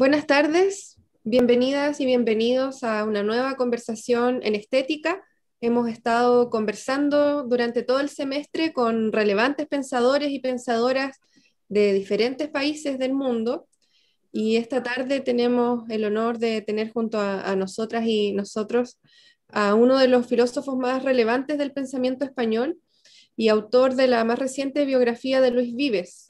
Buenas tardes, bienvenidas y bienvenidos a una nueva conversación en estética. Hemos estado conversando durante todo el semestre con relevantes pensadores y pensadoras de diferentes países del mundo y esta tarde tenemos el honor de tener junto a, nosotras y nosotros a uno de los filósofos más relevantes del pensamiento español y autor de la más reciente biografía de Luis Vives,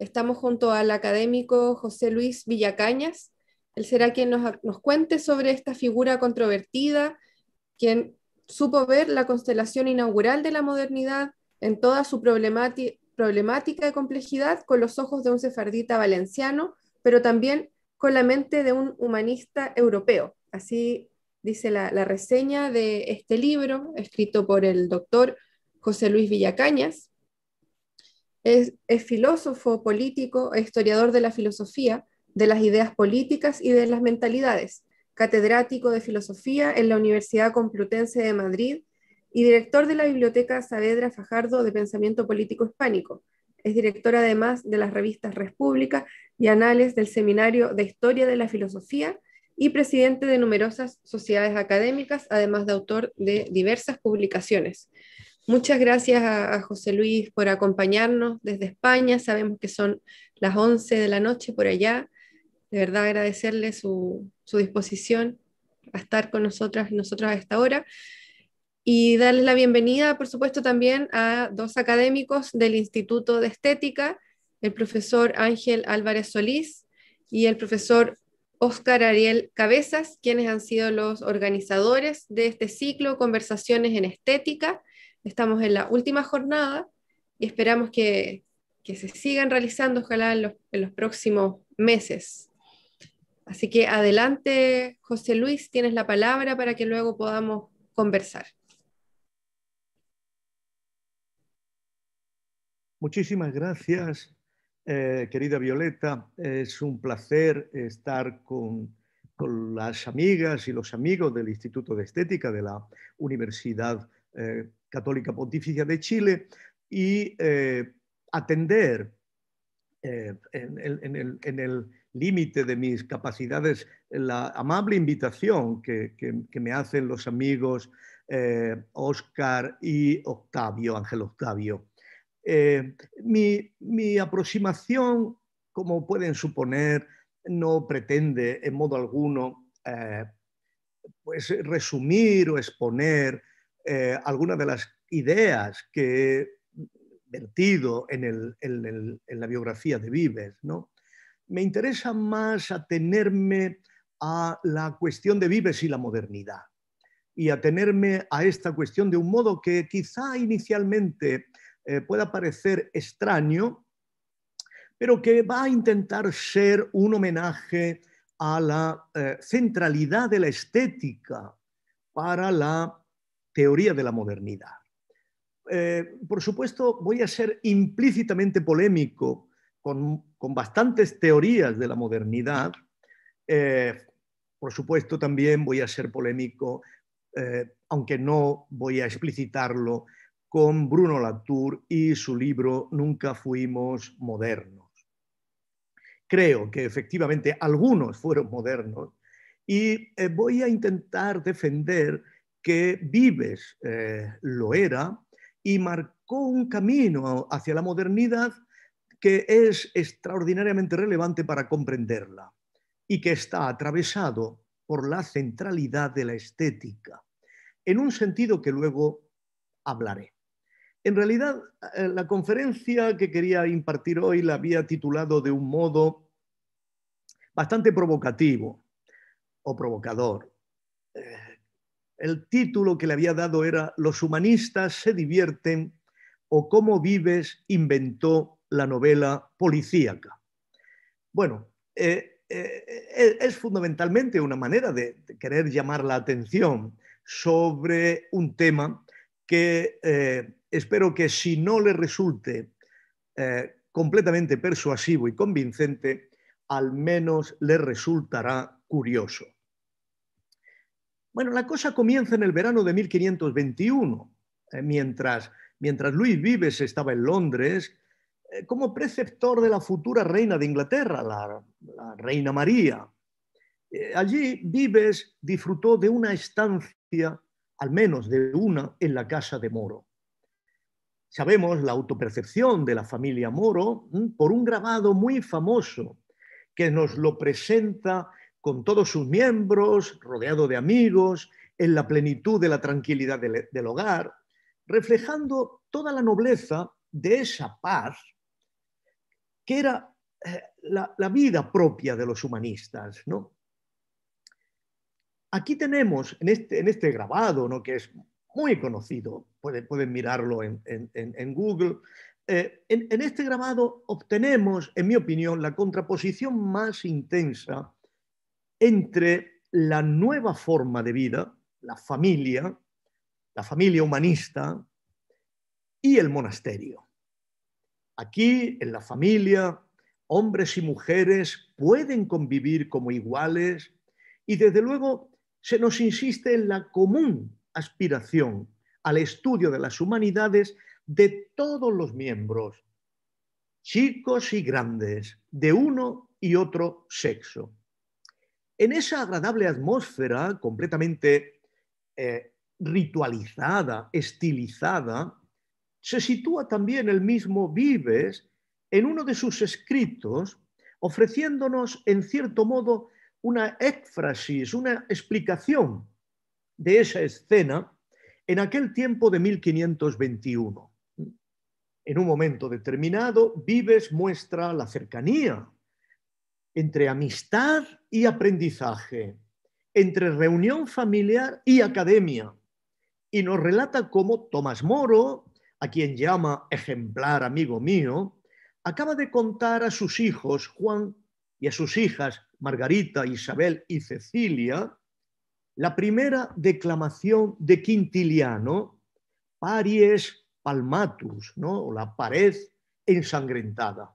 Estamos junto al académico José Luis Villacañas. Él será quien nos, cuente sobre esta figura controvertida, quien supo ver la constelación inaugural de la modernidad en toda su problemática y complejidad con los ojos de un sefardita valenciano, pero también con la mente de un humanista europeo. Así dice la reseña de este libro, escrito por el doctor José Luis Villacañas es, filósofo político e historiador de la filosofía, de las ideas políticas y de las mentalidades, catedrático de filosofía en la Universidad Complutense de Madrid y director de la Biblioteca Saavedra Fajardo de Pensamiento Político Hispánico. Es director además de las revistas República y Anales del Seminario de Historia de la Filosofía y presidente de numerosas sociedades académicas, además de autor de diversas publicaciones. Muchas gracias a, José Luis por acompañarnos desde España. Sabemos que son las 11 de la noche por allá. De verdad agradecerle su, disposición a estar con nosotras nosotras a esta hora. Y darles la bienvenida, por supuesto, también a dos académicos del Instituto de Estética, el profesor Ángel Álvarez Solís y el profesor Óscar Ariel Cabezas, quienes han sido los organizadores de este ciclo Conversaciones en Estética, Estamos en la última jornada y esperamos que, se sigan realizando, ojalá en los, próximos meses. Así que adelante, José Luis, tienes la palabra para que luego podamos conversar. Muchísimas gracias, eh, querida Violeta. Es un placer estar con, las amigas y los amigos del Instituto de Estética de la Universidad eh, Católica Pontificia de Chile y eh, atender eh, en, el límite de mis capacidades la amable invitación que, me hacen los amigos eh, Óscar Oscar y Octavio, Ángel Octavio. Mi, aproximación, como pueden suponer, no pretende en modo alguno pues resumir o exponer eh, algunas de las ideas que he vertido en, el, en, la biografía de Vives. ¿no? Me interesa más atenerme a la cuestión de Vives y la modernidad y atenerme a esta cuestión de un modo que quizá inicialmente eh, pueda parecer extraño, pero que va a intentar ser un homenaje a la eh, centralidad de la estética para la teoría de la modernidad. Eh, por supuesto, voy a ser implícitamente polémico con, bastantes teorías de la modernidad. Eh, por supuesto, también voy a ser polémico, eh, aunque no voy a explicitarlo, con Bruno Latour y su libro Nunca fuimos modernos. Creo que efectivamente algunos fueron modernos y voy a intentar defender que Vives eh, lo era y marcó un camino hacia la modernidad que es extraordinariamente relevante para comprenderla y que está atravesado por la centralidad de la estética, en un sentido que luego hablaré. En realidad, eh, la conferencia que quería impartir hoy la había titulado de un modo bastante provocativo o provocador. Eh, el título que le había dado era Los humanistas se divierten o cómo vives inventó la novela policíaca. Bueno, eh, eh, e-, es fundamentalmente una manera de, querer llamar la atención sobre un tema que eh, espero que si no le resulte completamente persuasivo y convincente, al menos le resultará curioso. Bueno, la cosa comienza en el verano de 1521, eh, mientras, mientras Luis Vives estaba en Londres eh, como preceptor de la futura reina de Inglaterra, la, reina María. Eh, allí Vives disfrutó de una estancia, al menos de una, en la casa de Moro. Sabemos la autopercepción de la familia Moro mm, por un grabado muy famoso que nos lo presenta con todos sus miembros, rodeado de amigos, en la plenitud de la tranquilidad del, hogar, reflejando toda la nobleza de esa paz que era eh, la, vida propia de los humanistas. Aquí tenemos, en este, en este grabado, que es muy conocido, pueden, mirarlo en, Google, eh, en, este grabado obtenemos, en mi opinión, la contraposición más intensa entre la nueva forma de vida, la familia, la familia humanista y el monasterio. Aquí, en la familia, hombres y mujeres pueden convivir como iguales y desde luego se nos insiste en la común aspiración al estudio de las humanidades de todos los miembros, chicos y grandes, de uno y otro sexo. En esa agradable atmósfera completamente eh, ritualizada, estilizada, se sitúa también el mismo Vives en uno de sus escritos, ofreciéndonos, en cierto modo, una éfrasis, una explicación de esa escena en aquel tiempo de 1521. En un momento determinado, Vives muestra la cercanía entre amistad y aprendizaje, entre reunión familiar y academia. Y nos relata cómo Tomás Moro, a quien llama ejemplar amigo mío, acaba de contar a sus hijos, Juan, y a sus hijas, Margarita, Isabel y Cecilia, la primera declamación de Quintiliano, Paries Palmatus, ¿no? o la pared ensangrentada.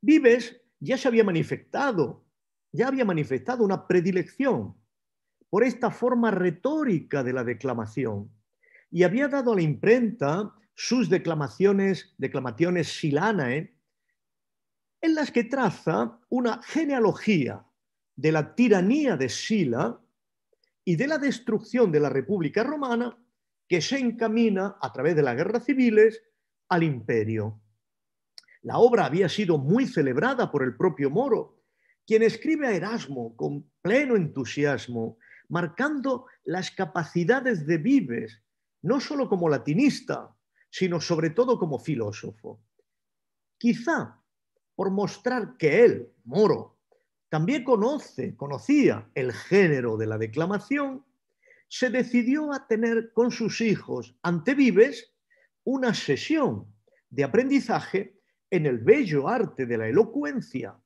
Vives ya se había manifestado, ya había manifestado una predilección por esta forma retórica de la declamación y había dado a la imprenta sus declamaciones, declamaciones silanae, ¿eh? en las que traza una genealogía de la tiranía de Sila y de la destrucción de la República Romana que se encamina a través de las guerras civiles al imperio. La obra había sido muy celebrada por el propio Moro, quien escribe a Erasmo con pleno entusiasmo, marcando las capacidades de Vives, no solo como latinista, sino sobre todo como filósofo. Quizá por mostrar que él, Moro, también conoce, conocía el género de la declamación, se decidió a tener con sus hijos ante Vives una sesión de aprendizaje en el bello arte de la elocuencia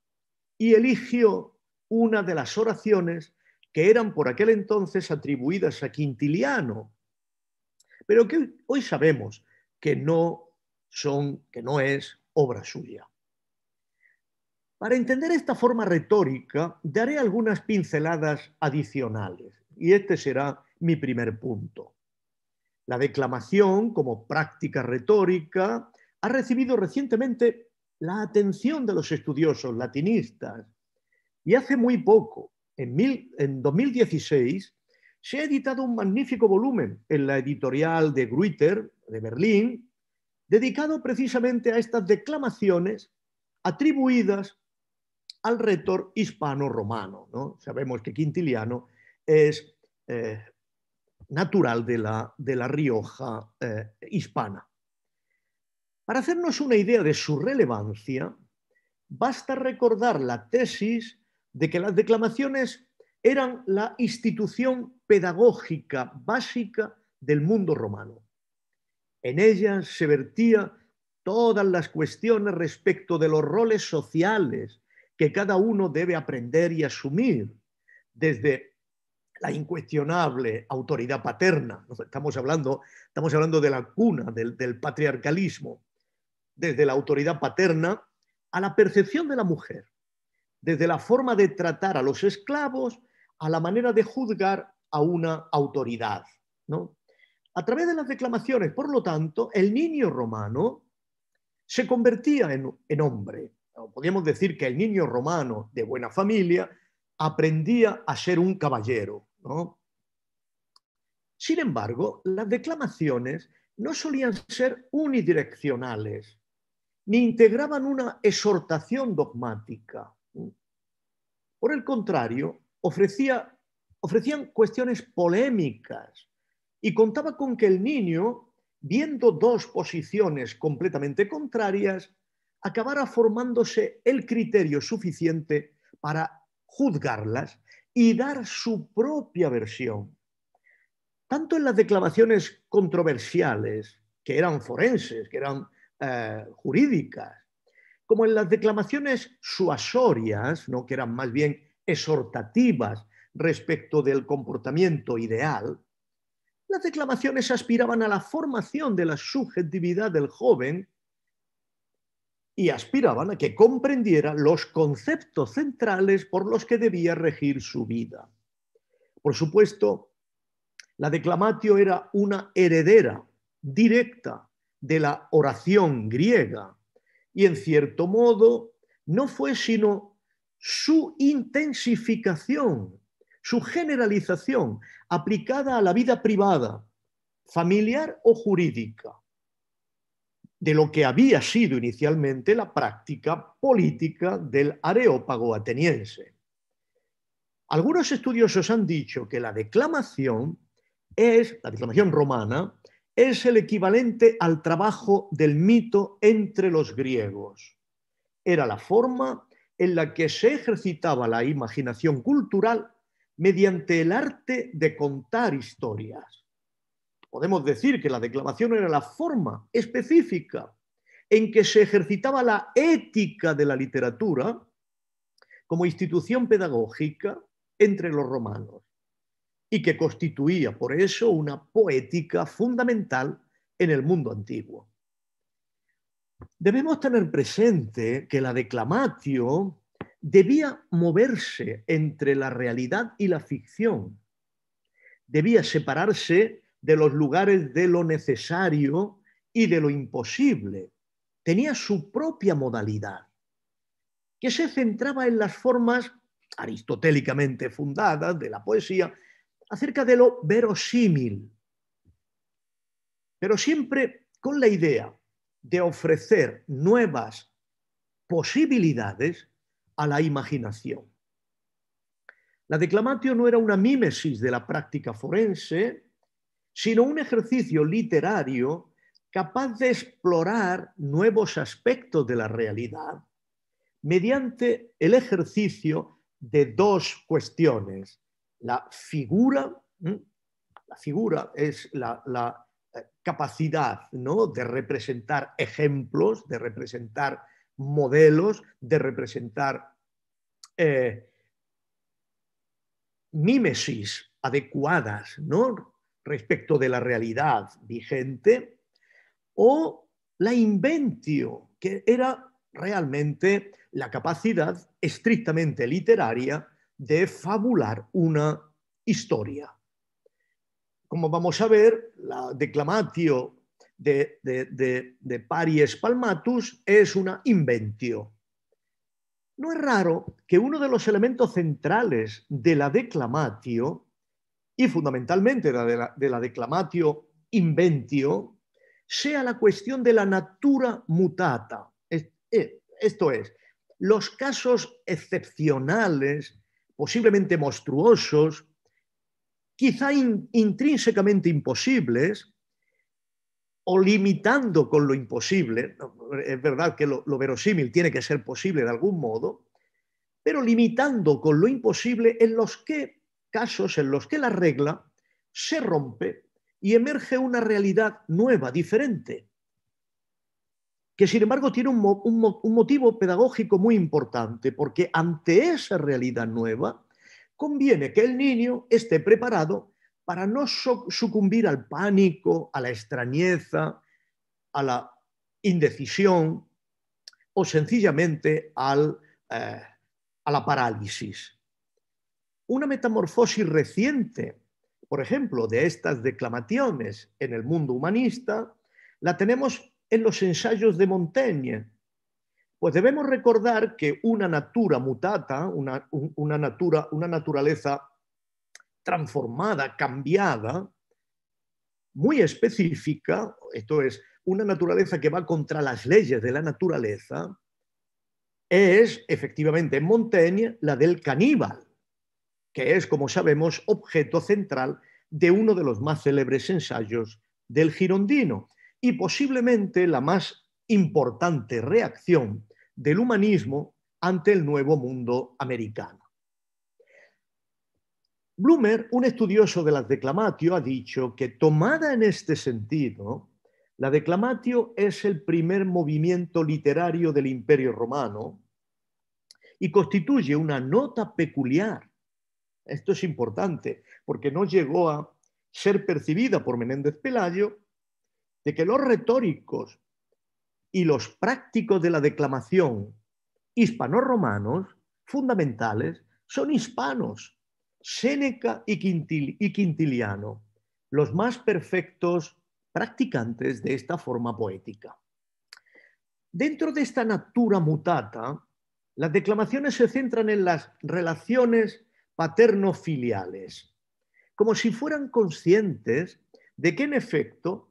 y eligió una de las oraciones que eran por aquel entonces atribuidas a Quintiliano, pero que hoy sabemos que no son, que no es obra suya. Para entender esta forma retórica, daré algunas pinceladas adicionales, y este será mi primer punto. La declamación como práctica retórica ha recibido recientemente la atención de los estudiosos latinistas. Y hace muy poco, en, 2016, se ha editado un magnífico volumen en la editorial de Grüter, de Berlín, dedicado precisamente a estas declamaciones atribuidas al retor hispano-romano. Sabemos que Quintiliano es eh, natural de la, Rioja eh, hispana. Para hacernos una idea de su relevancia, basta recordar la tesis de que las declamaciones eran la institución pedagógica básica del mundo romano. En ellas se vertía todas las cuestiones respecto de los roles sociales que cada uno debe aprender y asumir, desde la incuestionable autoridad paterna, estamos hablando, estamos hablando de la cuna del patriarcalismo, desde la autoridad paterna, a la percepción de la mujer, desde la forma de tratar a los esclavos, a la manera de juzgar a una autoridad. ¿no? A través de las declamaciones, por lo tanto, el niño romano se convertía en, hombre. Podríamos decir que el niño romano de buena familia aprendía a ser un caballero. Sin embargo, las declamaciones no solían ser unidireccionales, ni integraban una exhortación dogmática. Por el contrario, ofrecía, ofrecían cuestiones polémicas y contaba con que el niño, viendo dos posiciones completamente contrarias, acabara formándose el criterio suficiente para juzgarlas y dar su propia versión. Tanto en las declaraciones controversiales, que eran forenses, que eran eh, jurídicas, como en las declamaciones suasorias, ¿no? que eran más bien exhortativas respecto del comportamiento ideal, las declamaciones aspiraban a la formación de la subjetividad del joven y aspiraban a que comprendiera los conceptos centrales por los que debía regir su vida. Por supuesto, la declamatio era una heredera directa de la oración griega y en cierto modo no fue sino su intensificación, su generalización aplicada a la vida privada, familiar o jurídica, de lo que había sido inicialmente la práctica política del areópago ateniense. Algunos estudiosos han dicho que la declamación es, la declamación romana, es el equivalente al trabajo del mito entre los griegos. Era la forma en la que se ejercitaba la imaginación cultural mediante el arte de contar historias. Podemos decir que la declamación era la forma específica en que se ejercitaba la ética de la literatura como institución pedagógica entre los romanos y que constituía por eso una poética fundamental en el mundo antiguo. Debemos tener presente que la declamatio debía moverse entre la realidad y la ficción, debía separarse de los lugares de lo necesario y de lo imposible, tenía su propia modalidad, que se centraba en las formas aristotélicamente fundadas de la poesía acerca de lo verosímil, pero siempre con la idea de ofrecer nuevas posibilidades a la imaginación. La declamatio no era una mímesis de la práctica forense, sino un ejercicio literario capaz de explorar nuevos aspectos de la realidad mediante el ejercicio de dos cuestiones, la figura, la figura es la, eh, capacidad ¿no? de representar ejemplos, de representar modelos, de representar eh, mímesis adecuadas ¿no? respecto de la realidad vigente, o la inventio, que era realmente la capacidad estrictamente literaria de fabular una historia. Como vamos a ver, la declamatio de, Paris Palmatus es una inventio. No es raro que uno de los elementos centrales de la declamatio, y fundamentalmente de la, de la declamatio inventio, sea la cuestión de la natura mutata. Eh, esto es, los casos excepcionales posiblemente monstruosos, quizá intrínsecamente imposibles, o limitando con lo imposible, es verdad que lo, lo, verosímil tiene que ser posible de algún modo, pero limitando con lo imposible en los que casos en los que la regla se rompe y emerge una realidad nueva, diferente, que sin embargo tiene un, motivo pedagógico muy importante, porque ante esa realidad nueva, conviene que el niño esté preparado para no sucumbir al pánico, a la extrañeza, a la indecisión o sencillamente al, eh, a la parálisis. Una metamorfosis reciente, por ejemplo, de estas declamaciones en el mundo humanista, la tenemos en los ensayos de Montaigne. Pues debemos recordar que una natura mutata, una, natura, una naturaleza transformada, cambiada, muy específica, esto es, una naturaleza que va contra las leyes de la naturaleza, es efectivamente en Montaigne la del caníbal, que es, como sabemos, objeto central de uno de los más célebres ensayos del girondino y posiblemente la más importante reacción del humanismo ante el nuevo mundo americano. Blumer, un estudioso de la declamatio, ha dicho que tomada en este sentido, la declamatio es el primer movimiento literario del Imperio Romano y constituye una nota peculiar. Esto es importante porque no llegó a ser percibida por Menéndez Pelayo de que los retóricos y los prácticos de la declamación hispano fundamentales son hispanos, Séneca y, y Quintiliano, los más perfectos practicantes de esta forma poética. Dentro de esta natura mutata, las declamaciones se centran en las relaciones paterno-filiales, como si fueran conscientes de que en efecto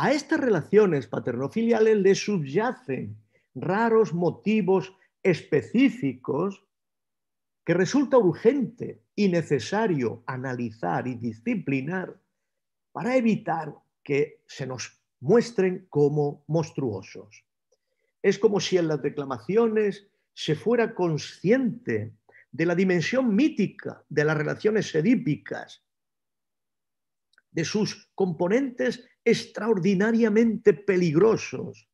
a estas relaciones paternofiliales le subyacen raros motivos específicos que resulta urgente y necesario analizar y disciplinar para evitar que se nos muestren como monstruosos. Es como si en las declamaciones se fuera consciente de la dimensión mítica de las relaciones edípicas de sus componentes extraordinariamente peligrosos,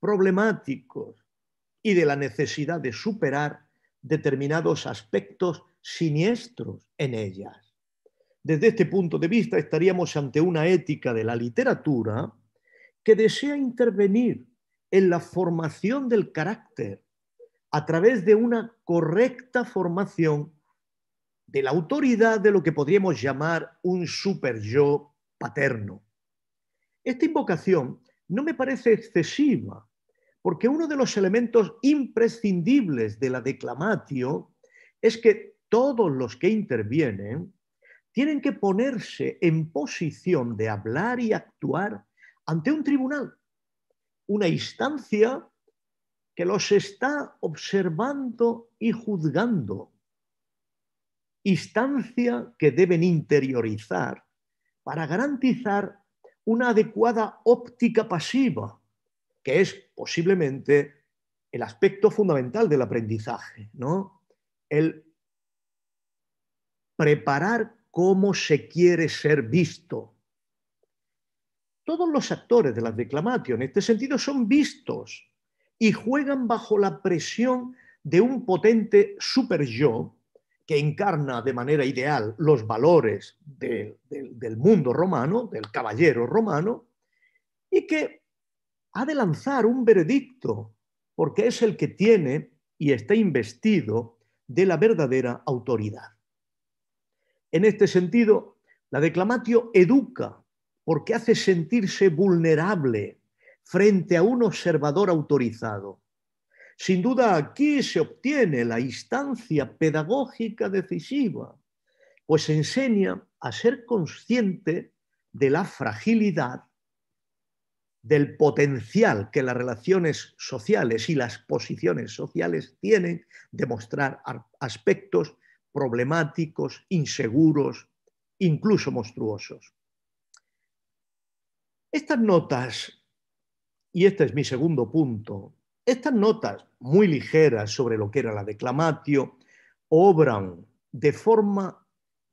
problemáticos y de la necesidad de superar determinados aspectos siniestros en ellas. Desde este punto de vista estaríamos ante una ética de la literatura que desea intervenir en la formación del carácter a través de una correcta formación de la autoridad de lo que podríamos llamar un super yo paterno. Esta invocación no me parece excesiva, porque uno de los elementos imprescindibles de la declamatio es que todos los que intervienen tienen que ponerse en posición de hablar y actuar ante un tribunal, una instancia que los está observando y juzgando instancia que deben interiorizar para garantizar una adecuada óptica pasiva, que es posiblemente el aspecto fundamental del aprendizaje, ¿no? El preparar cómo se quiere ser visto. Todos los actores de la declamación en este sentido son vistos y juegan bajo la presión de un potente super yo que encarna de manera ideal los valores del mundo romano, del caballero romano, y que ha de lanzar un veredicto, porque es el que tiene y está investido de la verdadera autoridad. En este sentido, la declamatio educa porque hace sentirse vulnerable frente a un observador autorizado sin duda aquí se obtiene la instancia pedagógica decisiva, pues enseña a ser consciente de la fragilidad, del potencial que las relaciones sociales y las posiciones sociales tienen de mostrar aspectos problemáticos, inseguros, incluso monstruosos. Estas notas, y este es mi segundo punto, estas notas muy ligeras sobre lo que era la declamatio obran de forma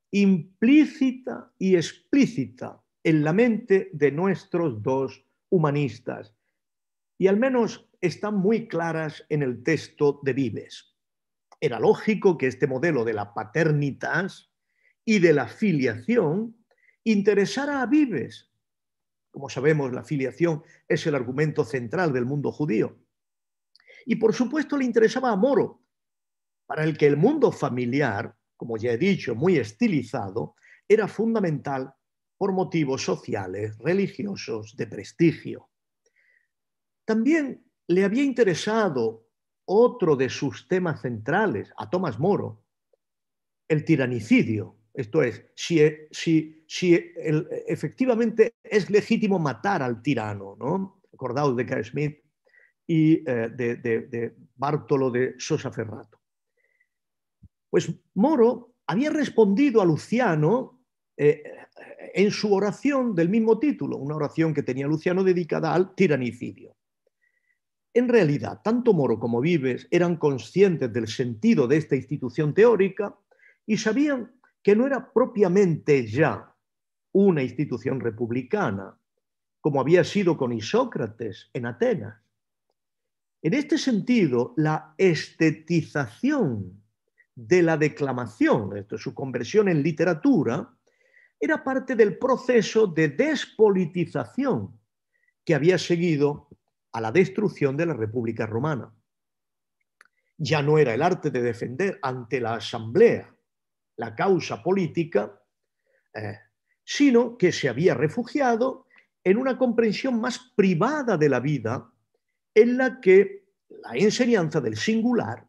implícita y explícita en la mente de nuestros dos humanistas y al menos están muy claras en el texto de Vives. Era lógico que este modelo de la paternitas y de la filiación interesara a Vives. Como sabemos, la filiación es el argumento central del mundo judío. Y por supuesto le interesaba a Moro, para el que el mundo familiar, como ya he dicho, muy estilizado, era fundamental por motivos sociales, religiosos, de prestigio. También le había interesado otro de sus temas centrales a Tomás Moro, el tiranicidio, esto es, si, si, si efectivamente es legítimo matar al tirano, ¿no? Acordaos de que Smith y eh, de, de, de Bartolo de Sosa Ferrato. Pues Moro había respondido a Luciano eh, eh, en su oración del mismo título, una oración que tenía Luciano dedicada al tiranicidio. En realidad, tanto Moro como Vives eran conscientes del sentido de esta institución teórica y sabían que no era propiamente ya una institución republicana, como había sido con Isócrates en Atenas, en este sentido, la estetización de la declamación, esto su conversión en literatura, era parte del proceso de despolitización que había seguido a la destrucción de la República Romana. Ya no era el arte de defender ante la Asamblea la causa política, eh, sino que se había refugiado en una comprensión más privada de la vida en la que la enseñanza del singular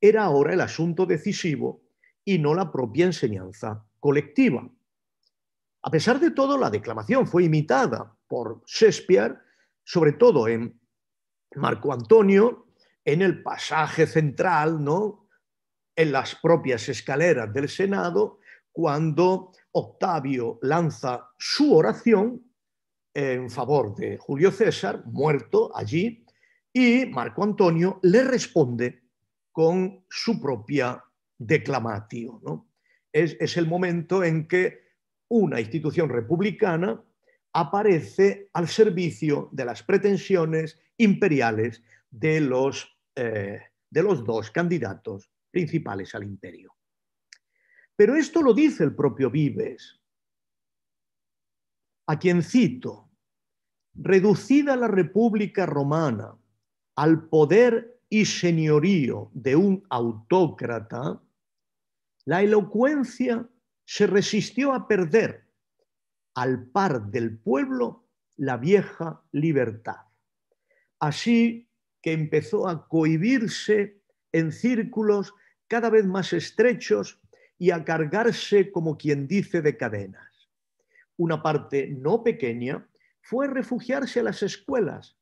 era ahora el asunto decisivo y no la propia enseñanza colectiva. A pesar de todo, la declamación fue imitada por Shakespeare, sobre todo en Marco Antonio, en el pasaje central, ¿no? en las propias escaleras del Senado, cuando Octavio lanza su oración en favor de Julio César, muerto allí, y Marco Antonio le responde con su propia declamatio. Es, el momento en que una institución republicana aparece al servicio de las pretensiones imperiales de los, eh, de los dos candidatos principales al imperio. Pero esto lo dice el propio Vives, a quien cito, reducida la República Romana al poder y señorío de un autócrata, la elocuencia se resistió a perder al par del pueblo la vieja libertad. Así que empezó a cohibirse en círculos cada vez más estrechos y a cargarse, como quien dice, de cadenas. Una parte no pequeña fue refugiarse a las escuelas,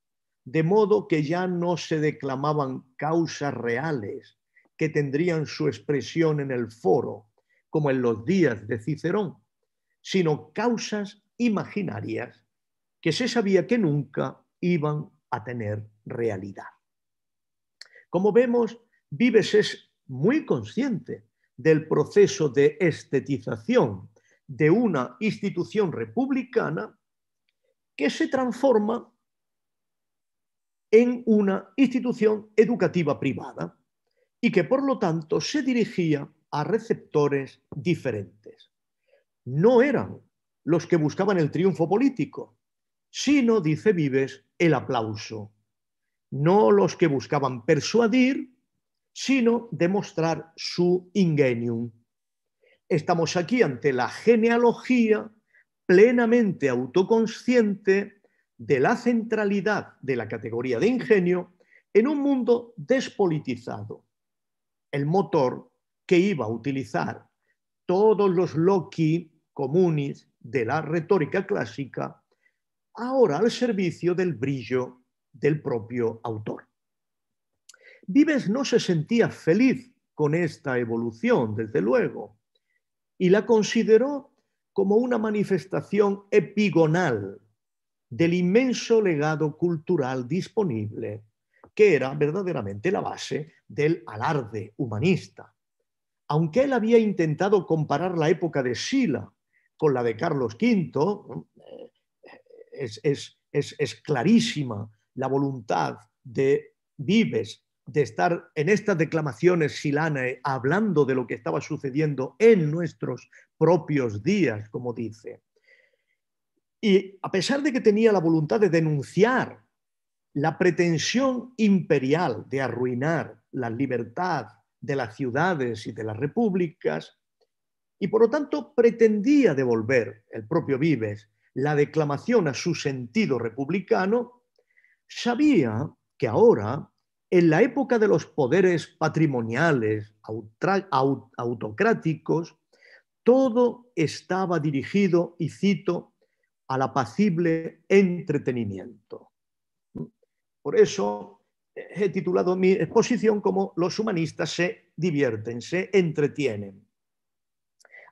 de modo que ya no se declamaban causas reales que tendrían su expresión en el foro, como en los días de Cicerón, sino causas imaginarias que se sabía que nunca iban a tener realidad. Como vemos, Vives es muy consciente del proceso de estetización de una institución republicana que se transforma en una institución educativa privada y que por lo tanto se dirigía a receptores diferentes. No eran los que buscaban el triunfo político, sino, dice Vives, el aplauso. No los que buscaban persuadir, sino demostrar su ingenium. Estamos aquí ante la genealogía plenamente autoconsciente de la centralidad de la categoría de ingenio en un mundo despolitizado. El motor que iba a utilizar todos los loci comunis de la retórica clásica, ahora al servicio del brillo del propio autor. Vives no se sentía feliz con esta evolución, desde luego, y la consideró como una manifestación epigonal del inmenso legado cultural disponible, que era verdaderamente la base del alarde humanista. Aunque él había intentado comparar la época de Sila con la de Carlos V, eh, es, clarísima la voluntad de Vives de estar en estas declamaciones silanae hablando de lo que estaba sucediendo en nuestros propios días, como dice. Y a pesar de que tenía la voluntad de denunciar la pretensión imperial de arruinar la libertad de las ciudades y de las repúblicas, y por lo tanto pretendía devolver el propio Vives la declamación a su sentido republicano, sabía que ahora, en la época de los poderes patrimoniales autocráticos, todo estaba dirigido, y cito, al apacible entretenimiento. Por eso he titulado mi exposición como Los humanistas se divierten, se entretienen.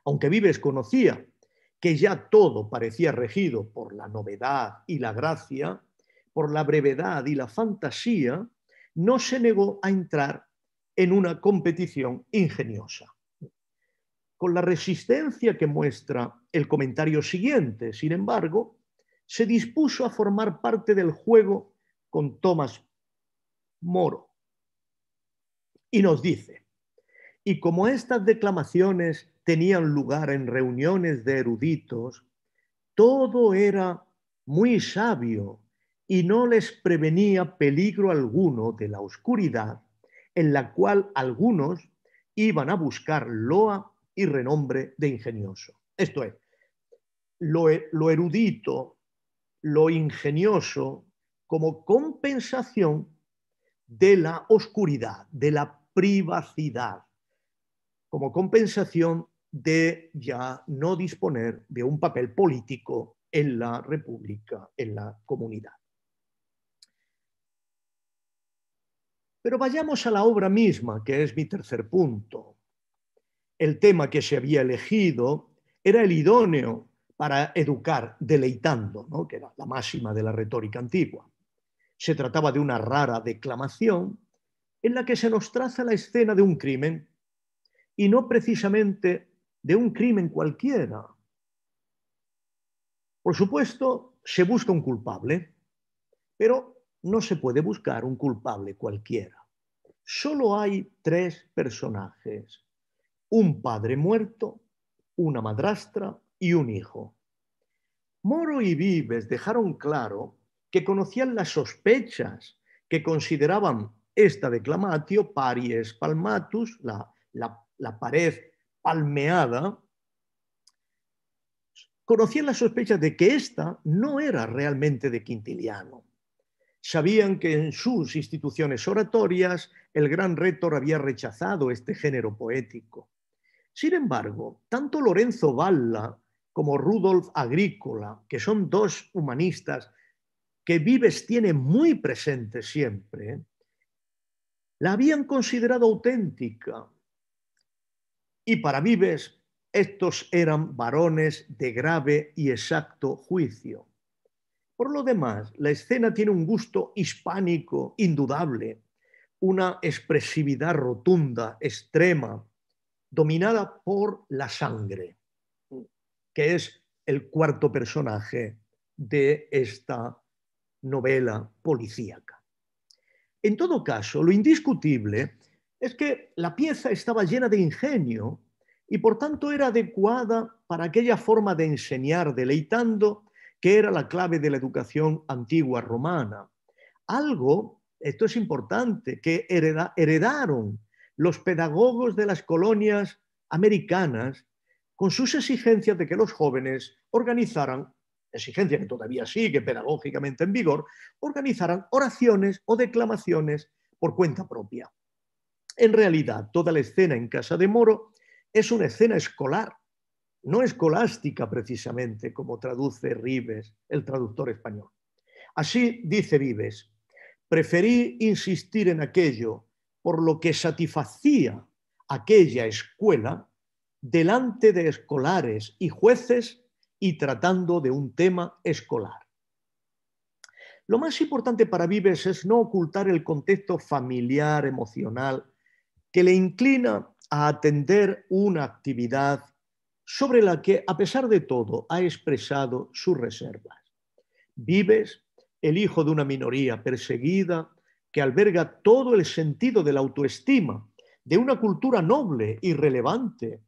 Aunque Vives conocía que ya todo parecía regido por la novedad y la gracia, por la brevedad y la fantasía, no se negó a entrar en una competición ingeniosa con la resistencia que muestra el comentario siguiente. Sin embargo, se dispuso a formar parte del juego con Tomás Moro. Y nos dice, y como estas declamaciones tenían lugar en reuniones de eruditos, todo era muy sabio y no les prevenía peligro alguno de la oscuridad en la cual algunos iban a buscar loa y renombre de ingenioso. Esto es, lo, erudito, lo ingenioso, como compensación de la oscuridad, de la privacidad, como compensación de ya no disponer de un papel político en la república, en la comunidad. Pero vayamos a la obra misma, que es mi tercer punto el tema que se había elegido era el idóneo para educar deleitando, que era la máxima de la retórica antigua. Se trataba de una rara declamación en la que se nos traza la escena de un crimen, y no precisamente de un crimen cualquiera. Por supuesto, se busca un culpable, pero no se puede buscar un culpable cualquiera. Solo hay tres personajes un padre muerto, una madrastra y un hijo. Moro y Vives dejaron claro que conocían las sospechas que consideraban esta declamatio paries palmatus, la, pared palmeada, conocían las sospechas de que ésta no era realmente de Quintiliano. Sabían que en sus instituciones oratorias el gran retor había rechazado este género poético. Sin embargo, tanto Lorenzo Valla como Rudolf Agrícola, que son dos humanistas que Vives tiene muy presente siempre, la habían considerado auténtica. Y para Vives, estos eran varones de grave y exacto juicio. Por lo demás, la escena tiene un gusto hispánico indudable, una expresividad rotunda, extrema, dominada por la sangre, que es el cuarto personaje de esta novela policíaca. En todo caso, lo indiscutible es que la pieza estaba llena de ingenio y por tanto era adecuada para aquella forma de enseñar deleitando que era la clave de la educación antigua romana. Algo, esto es importante, que heredaron los pedagogos de las colonias americanas, con sus exigencias de que los jóvenes organizaran, exigencia que todavía sigue pedagógicamente en vigor, organizaran oraciones o declamaciones por cuenta propia. En realidad, toda la escena en Casa de Moro es una escena escolar, no escolástica precisamente, como traduce Rives, el traductor español. Así dice Vives, preferí insistir en aquello por lo que satisfacía aquella escuela delante de escolares y jueces y tratando de un tema escolar. Lo más importante para Vives es no ocultar el contexto familiar, emocional, que le inclina a atender una actividad sobre la que, a pesar de todo, ha expresado sus reservas. Vives, el hijo de una minoría perseguida, que alberga todo el sentido de la autoestima de una cultura noble y relevante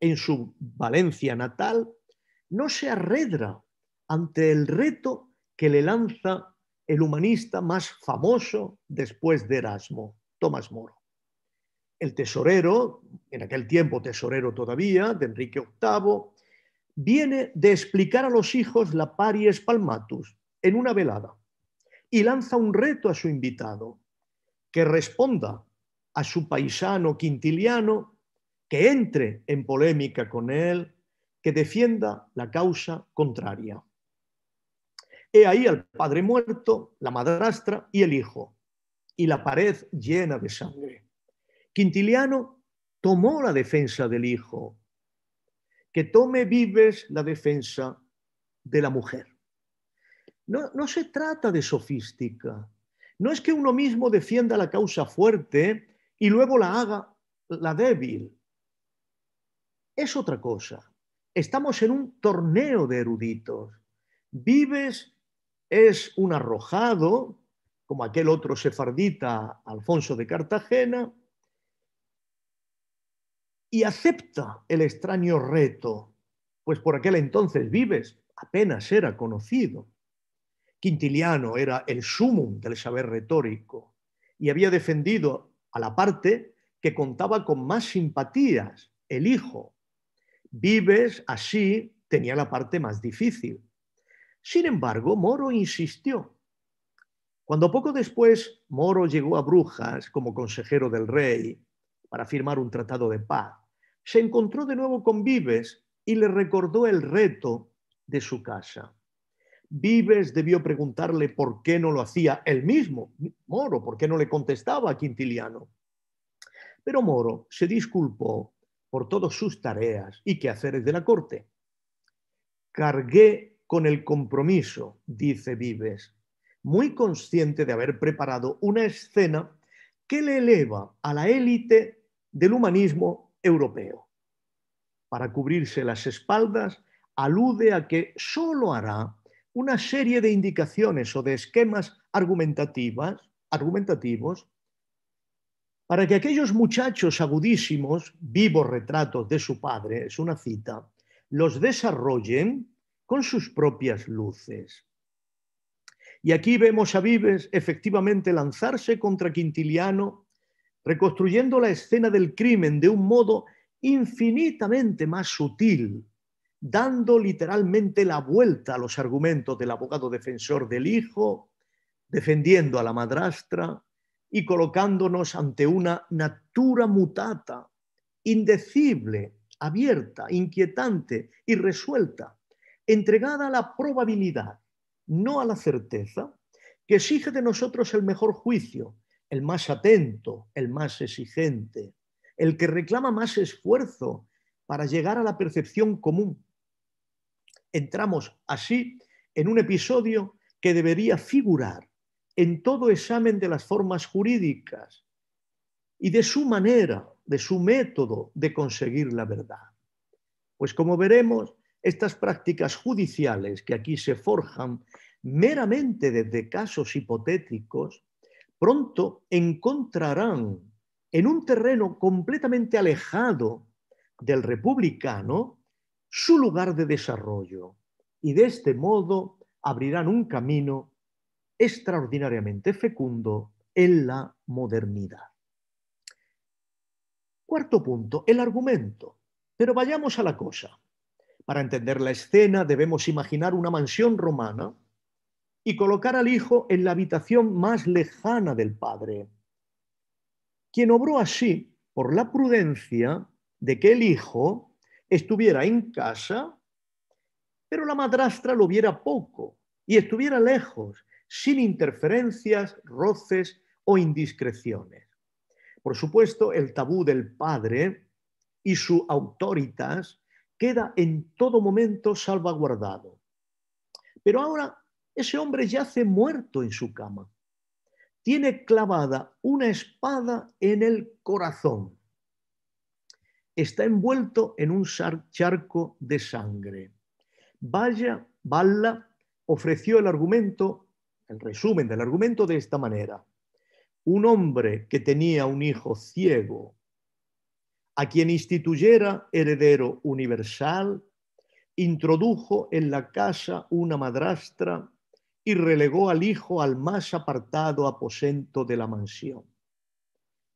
en su Valencia natal, no se arredra ante el reto que le lanza el humanista más famoso después de Erasmo, Tomás Moro. El tesorero, en aquel tiempo tesorero todavía, de Enrique VIII, viene de explicar a los hijos la pari palmatus en una velada y lanza un reto a su invitado, que responda a su paisano quintiliano, que entre en polémica con él, que defienda la causa contraria. He ahí al padre muerto, la madrastra y el hijo, y la pared llena de sangre. Quintiliano tomó la defensa del hijo, que tome vives la defensa de la mujer. No, se trata de sofística. No es que uno mismo defienda la causa fuerte y luego la haga la débil. Es otra cosa. Estamos en un torneo de eruditos. Vives es un arrojado, como aquel otro sefardita Alfonso de Cartagena, y acepta el extraño reto, pues por aquel entonces Vives apenas era conocido. Quintiliano era el sumum del saber retórico y había defendido a la parte que contaba con más simpatías, el hijo. Vives, así, tenía la parte más difícil. Sin embargo, Moro insistió. Cuando poco después Moro llegó a Brujas como consejero del rey para firmar un tratado de paz, se encontró de nuevo con Vives y le recordó el reto de su casa. Vives debió preguntarle por qué no lo hacía él mismo, Moro, por qué no le contestaba a Quintiliano. Pero Moro se disculpó por todas sus tareas y quehaceres de la corte. Cargué con el compromiso, dice Vives, muy consciente de haber preparado una escena que le eleva a la élite del humanismo europeo. Para cubrirse las espaldas, alude a que solo hará una serie de indicaciones o de esquemas argumentativas, argumentativos para que aquellos muchachos agudísimos, vivos retratos de su padre, es una cita, los desarrollen con sus propias luces. Y aquí vemos a Vives efectivamente lanzarse contra Quintiliano, reconstruyendo la escena del crimen de un modo infinitamente más sutil dando literalmente la vuelta a los argumentos del abogado defensor del hijo, defendiendo a la madrastra y colocándonos ante una natura mutata, indecible, abierta, inquietante y resuelta, entregada a la probabilidad, no a la certeza, que exige de nosotros el mejor juicio, el más atento, el más exigente, el que reclama más esfuerzo para llegar a la percepción común Entramos así en un episodio que debería figurar en todo examen de las formas jurídicas y de su manera, de su método de conseguir la verdad. Pues como veremos, estas prácticas judiciales que aquí se forjan meramente desde casos hipotéticos, pronto encontrarán en un terreno completamente alejado del republicano su lugar de desarrollo y de este modo abrirán un camino extraordinariamente fecundo en la modernidad. Cuarto punto, el argumento. Pero vayamos a la cosa. Para entender la escena debemos imaginar una mansión romana y colocar al hijo en la habitación más lejana del padre, quien obró así por la prudencia de que el hijo estuviera en casa, pero la madrastra lo viera poco y estuviera lejos, sin interferencias, roces o indiscreciones. Por supuesto, el tabú del padre y su autoritas queda en todo momento salvaguardado. Pero ahora ese hombre yace muerto en su cama. Tiene clavada una espada en el corazón está envuelto en un charco de sangre. Valla, Balla ofreció el argumento, el resumen del argumento de esta manera. Un hombre que tenía un hijo ciego, a quien instituyera heredero universal, introdujo en la casa una madrastra y relegó al hijo al más apartado aposento de la mansión.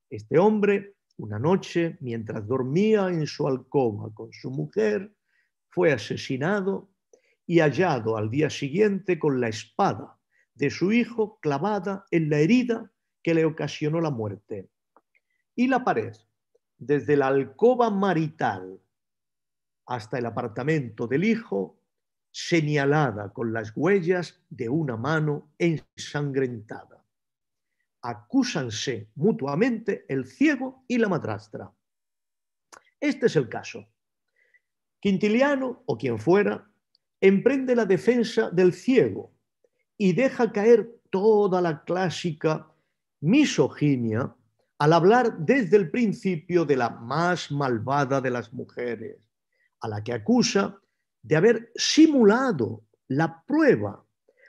Este hombre una noche, mientras dormía en su alcoba con su mujer, fue asesinado y hallado al día siguiente con la espada de su hijo clavada en la herida que le ocasionó la muerte. Y la pared, desde la alcoba marital hasta el apartamento del hijo, señalada con las huellas de una mano ensangrentada acúsanse mutuamente el ciego y la madrastra. Este es el caso. Quintiliano, o quien fuera, emprende la defensa del ciego y deja caer toda la clásica misoginia al hablar desde el principio de la más malvada de las mujeres, a la que acusa de haber simulado la prueba,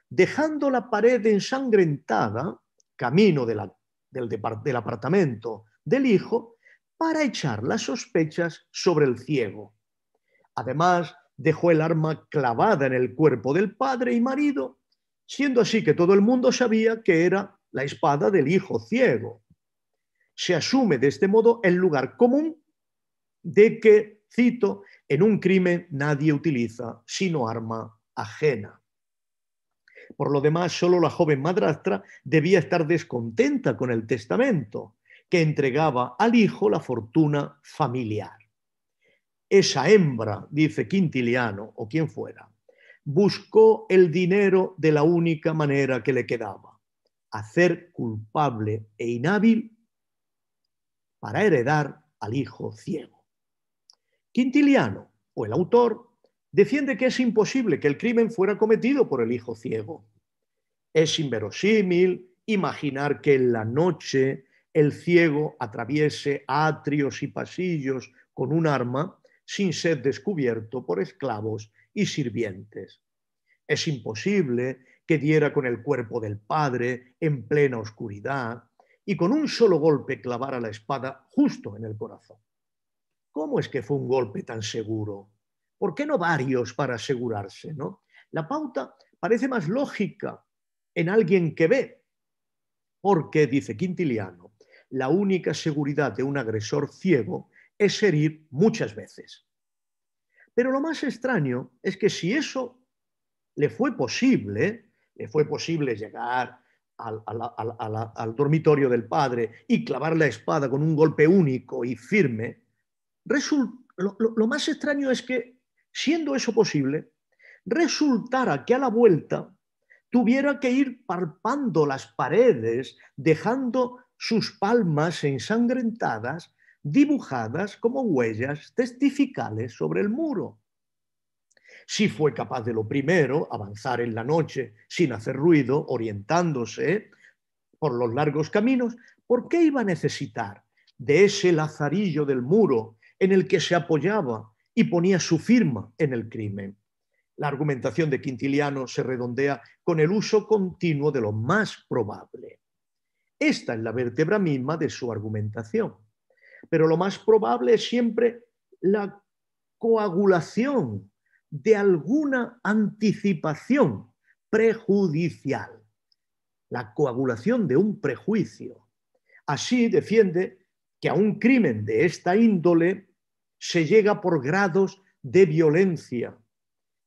dejando la pared ensangrentada camino del apartamento del hijo para echar las sospechas sobre el ciego. Además, dejó el arma clavada en el cuerpo del padre y marido, siendo así que todo el mundo sabía que era la espada del hijo ciego. Se asume de este modo el lugar común de que, cito, en un crimen nadie utiliza sino arma ajena. Por lo demás, solo la joven madrastra debía estar descontenta con el testamento, que entregaba al hijo la fortuna familiar. Esa hembra, dice Quintiliano, o quien fuera, buscó el dinero de la única manera que le quedaba, hacer culpable e inhábil para heredar al hijo ciego. Quintiliano, o el autor, defiende que es imposible que el crimen fuera cometido por el hijo ciego. Es inverosímil imaginar que en la noche el ciego atraviese atrios y pasillos con un arma sin ser descubierto por esclavos y sirvientes. Es imposible que diera con el cuerpo del padre en plena oscuridad y con un solo golpe clavara la espada justo en el corazón. ¿Cómo es que fue un golpe tan seguro? ¿Por qué no varios para asegurarse? ¿no? La pauta parece más lógica en alguien que ve, porque, dice Quintiliano, la única seguridad de un agresor ciego es herir muchas veces. Pero lo más extraño es que si eso le fue posible, le fue posible llegar al, dormitorio del padre y clavar la espada con un golpe único y firme, lo, más extraño es que Siendo eso posible, resultara que a la vuelta tuviera que ir palpando las paredes, dejando sus palmas ensangrentadas, dibujadas como huellas testificales sobre el muro. Si fue capaz de lo primero, avanzar en la noche sin hacer ruido, orientándose por los largos caminos, ¿por qué iba a necesitar de ese lazarillo del muro en el que se apoyaba y ponía su firma en el crimen. La argumentación de Quintiliano se redondea con el uso continuo de lo más probable. Esta es la vértebra misma de su argumentación. Pero lo más probable es siempre la coagulación de alguna anticipación prejudicial, la coagulación de un prejuicio. Así defiende que a un crimen de esta índole se llega por grados de violencia.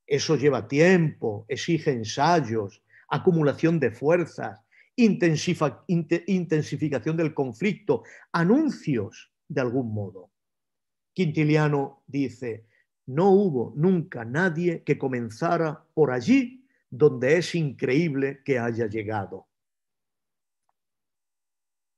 Eso lleva tiempo, exige ensayos, acumulación de fuerzas, intensificación del conflicto, anuncios de algún modo. Quintiliano dice, no hubo nunca nadie que comenzara por allí donde es increíble que haya llegado.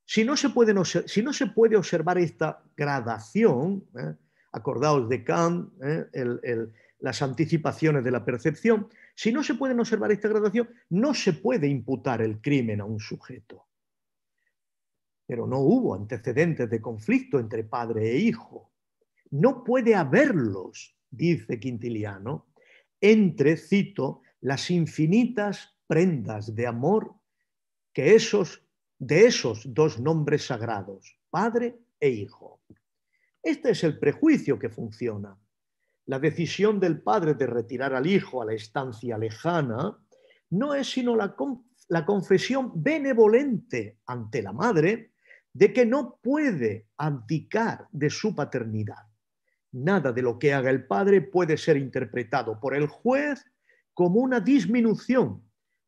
Si no se puede, si no se puede observar esta gradación, ¿eh? acordaos de Kant, ¿eh? las anticipaciones de la percepción, si no se pueden observar esta graduación, no se puede imputar el crimen a un sujeto. Pero no hubo antecedentes de conflicto entre padre e hijo. No puede haberlos, dice Quintiliano, entre, cito, las infinitas prendas de amor que esos, de esos dos nombres sagrados, padre e hijo. Este es el prejuicio que funciona. La decisión del padre de retirar al hijo a la estancia lejana no es sino la, confesión benevolente ante la madre de que no puede abdicar de su paternidad. Nada de lo que haga el padre puede ser interpretado por el juez como una disminución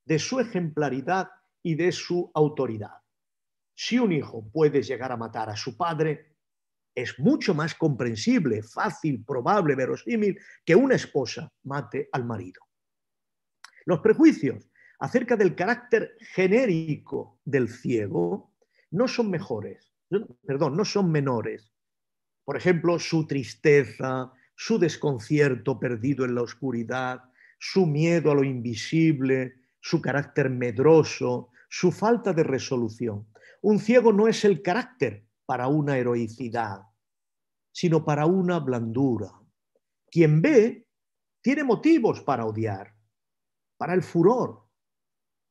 de su ejemplaridad y de su autoridad. Si un hijo puede llegar a matar a su padre, es mucho más comprensible, fácil, probable, verosímil que una esposa mate al marido. Los prejuicios acerca del carácter genérico del ciego no son mejores, perdón, no son menores. Por ejemplo, su tristeza, su desconcierto perdido en la oscuridad, su miedo a lo invisible, su carácter medroso, su falta de resolución. Un ciego no es el carácter, para una heroicidad, sino para una blandura. Quien ve tiene motivos para odiar, para el furor.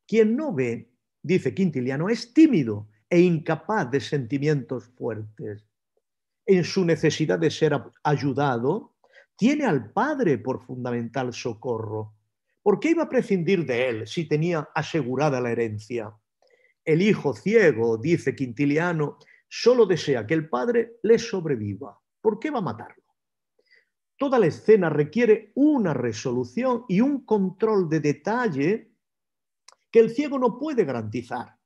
Quien no ve, dice Quintiliano, es tímido e incapaz de sentimientos fuertes. En su necesidad de ser ayudado, tiene al Padre por fundamental socorro. ¿Por qué iba a prescindir de él si tenía asegurada la herencia? El hijo ciego, dice Quintiliano, solo desea que el padre le sobreviva. ¿Por qué va a matarlo? Toda la escena requiere una resolución y un control de detalle que el ciego no puede garantizar.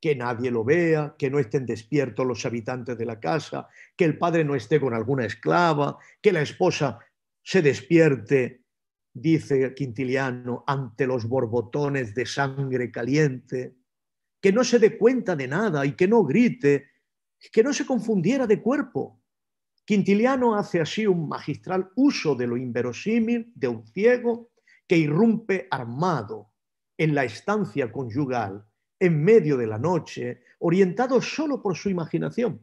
Que nadie lo vea, que no estén despiertos los habitantes de la casa, que el padre no esté con alguna esclava, que la esposa se despierte, dice Quintiliano, ante los borbotones de sangre caliente, que no se dé cuenta de nada y que no grite que no se confundiera de cuerpo. Quintiliano hace así un magistral uso de lo inverosímil de un ciego que irrumpe armado en la estancia conyugal, en medio de la noche, orientado solo por su imaginación,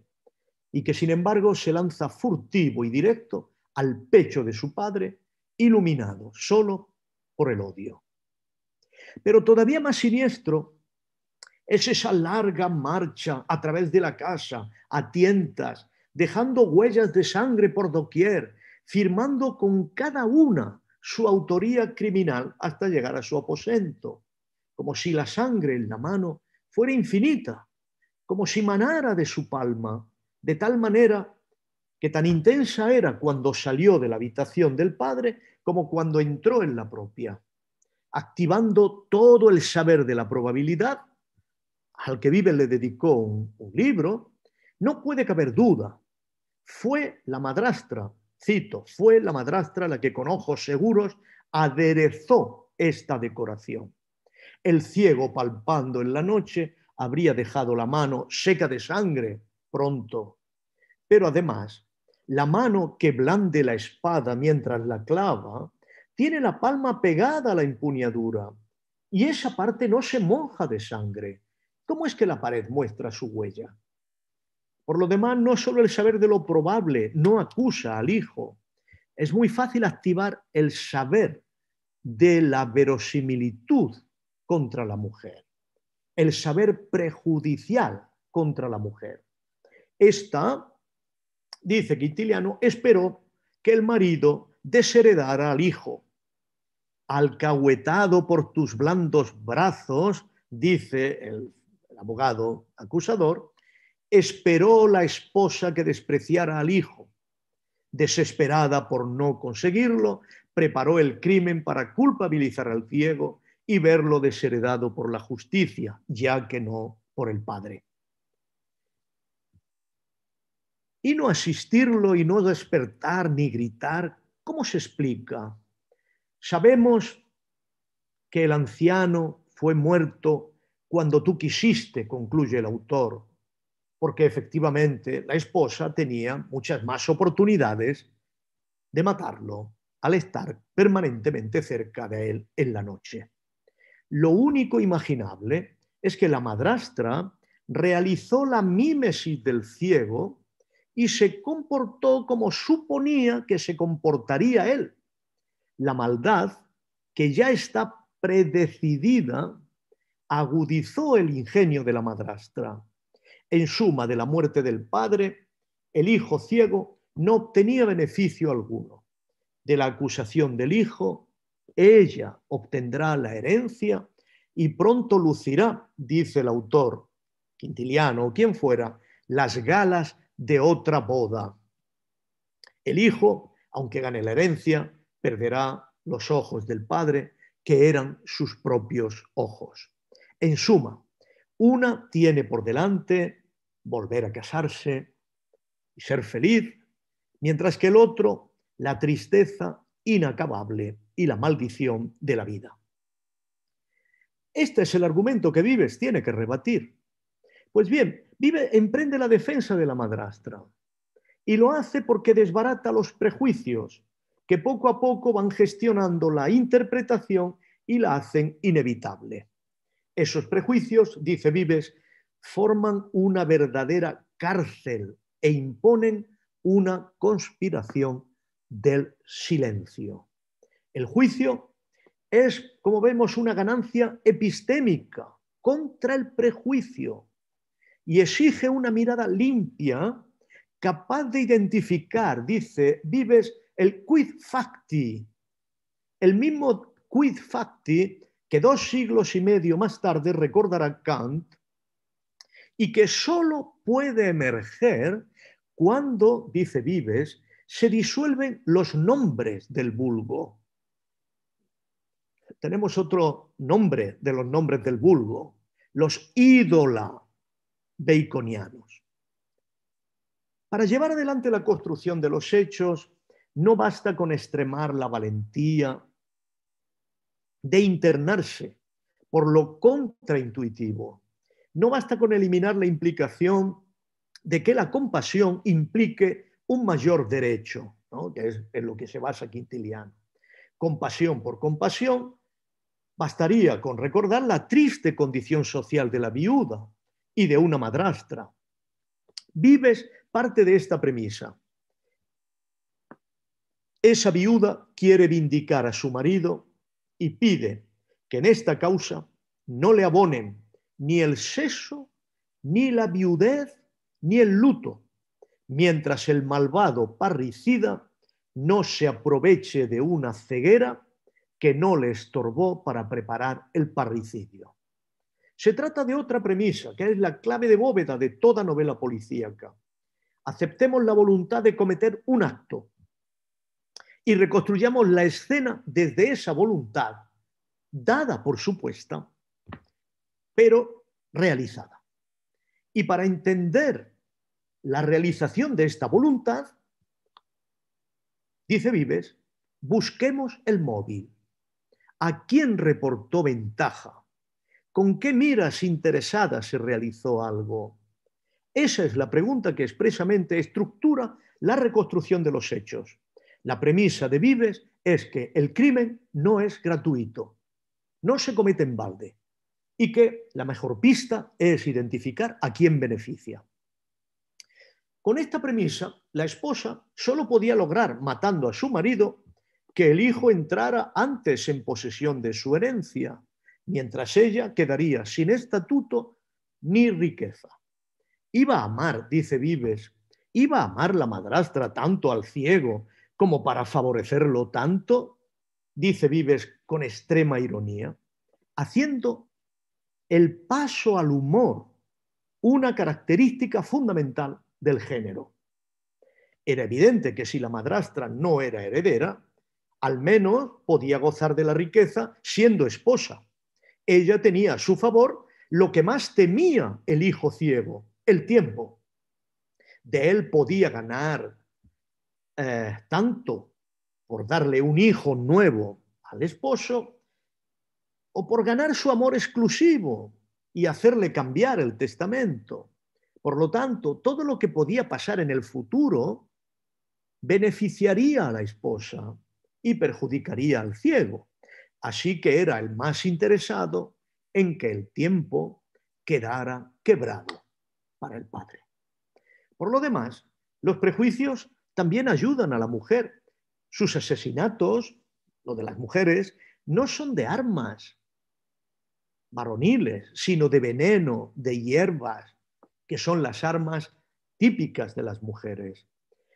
y que sin embargo se lanza furtivo y directo al pecho de su padre, iluminado solo por el odio. Pero todavía más siniestro es esa larga marcha a través de la casa, a tientas, dejando huellas de sangre por doquier, firmando con cada una su autoría criminal hasta llegar a su aposento, como si la sangre en la mano fuera infinita, como si manara de su palma, de tal manera que tan intensa era cuando salió de la habitación del padre como cuando entró en la propia, activando todo el saber de la probabilidad al que vive le dedicó un, un libro, no puede caber duda. Fue la madrastra, cito, fue la madrastra la que con ojos seguros aderezó esta decoración. El ciego palpando en la noche habría dejado la mano seca de sangre pronto. Pero además, la mano que blande la espada mientras la clava tiene la palma pegada a la empuñadura y esa parte no se moja de sangre. ¿Cómo es que la pared muestra su huella? Por lo demás, no solo el saber de lo probable no acusa al hijo. Es muy fácil activar el saber de la verosimilitud contra la mujer, el saber prejudicial contra la mujer. Esta, dice Quintiliano, esperó que el marido desheredara al hijo. Alcahuetado por tus blandos brazos, dice el abogado acusador, esperó la esposa que despreciara al hijo. Desesperada por no conseguirlo, preparó el crimen para culpabilizar al ciego y verlo desheredado por la justicia, ya que no por el padre. Y no asistirlo y no despertar ni gritar, ¿cómo se explica? Sabemos que el anciano fue muerto cuando tú quisiste, concluye el autor, porque efectivamente la esposa tenía muchas más oportunidades de matarlo al estar permanentemente cerca de él en la noche. Lo único imaginable es que la madrastra realizó la mímesis del ciego y se comportó como suponía que se comportaría él. La maldad, que ya está predecidida, agudizó el ingenio de la madrastra. En suma de la muerte del padre, el hijo ciego no obtenía beneficio alguno. De la acusación del hijo, ella obtendrá la herencia y pronto lucirá, dice el autor, Quintiliano o quien fuera, las galas de otra boda. El hijo, aunque gane la herencia, perderá los ojos del padre, que eran sus propios ojos. En suma, una tiene por delante volver a casarse y ser feliz, mientras que el otro la tristeza inacabable y la maldición de la vida. Este es el argumento que Vives tiene que rebatir. Pues bien, Vives emprende la defensa de la madrastra y lo hace porque desbarata los prejuicios que poco a poco van gestionando la interpretación y la hacen inevitable. Esos prejuicios, dice Vives, forman una verdadera cárcel e imponen una conspiración del silencio. El juicio es, como vemos, una ganancia epistémica contra el prejuicio y exige una mirada limpia capaz de identificar, dice Vives, el quid facti. El mismo quid facti que dos siglos y medio más tarde recordará Kant y que sólo puede emerger cuando, dice Vives, se disuelven los nombres del vulgo. Tenemos otro nombre de los nombres del vulgo, los ídola baconianos. Para llevar adelante la construcción de los hechos, no basta con extremar la valentía de internarse por lo contraintuitivo. No basta con eliminar la implicación de que la compasión implique un mayor derecho, que es en lo que se basa Quintiliano. Compasión por compasión, bastaría con recordar la triste condición social de la viuda y de una madrastra. Vives parte de esta premisa. Esa viuda quiere vindicar a su marido y pide que en esta causa no le abonen ni el seso, ni la viudez, ni el luto, mientras el malvado parricida no se aproveche de una ceguera que no le estorbó para preparar el parricidio. Se trata de otra premisa, que es la clave de bóveda de toda novela policíaca. Aceptemos la voluntad de cometer un acto y reconstruyamos la escena desde esa voluntad, dada por supuesta, pero realizada. Y para entender la realización de esta voluntad, dice Vives, busquemos el móvil. ¿A quién reportó ventaja? ¿Con qué miras interesadas se realizó algo? Esa es la pregunta que expresamente estructura la reconstrucción de los hechos. La premisa de Vives es que el crimen no es gratuito, no se comete en balde y que la mejor pista es identificar a quién beneficia. Con esta premisa, la esposa solo podía lograr, matando a su marido, que el hijo entrara antes en posesión de su herencia, mientras ella quedaría sin estatuto ni riqueza. Iba a amar, dice Vives, iba a amar la madrastra tanto al ciego como para favorecerlo tanto, dice Vives con extrema ironía, haciendo el paso al humor una característica fundamental del género. Era evidente que si la madrastra no era heredera, al menos podía gozar de la riqueza siendo esposa. Ella tenía a su favor lo que más temía el hijo ciego, el tiempo. De él podía ganar, eh, tanto por darle un hijo nuevo al esposo o por ganar su amor exclusivo y hacerle cambiar el testamento. Por lo tanto, todo lo que podía pasar en el futuro beneficiaría a la esposa y perjudicaría al ciego. Así que era el más interesado en que el tiempo quedara quebrado para el padre. Por lo demás, los prejuicios también ayudan a la mujer. Sus asesinatos, lo de las mujeres, no son de armas varoniles, sino de veneno, de hierbas, que son las armas típicas de las mujeres.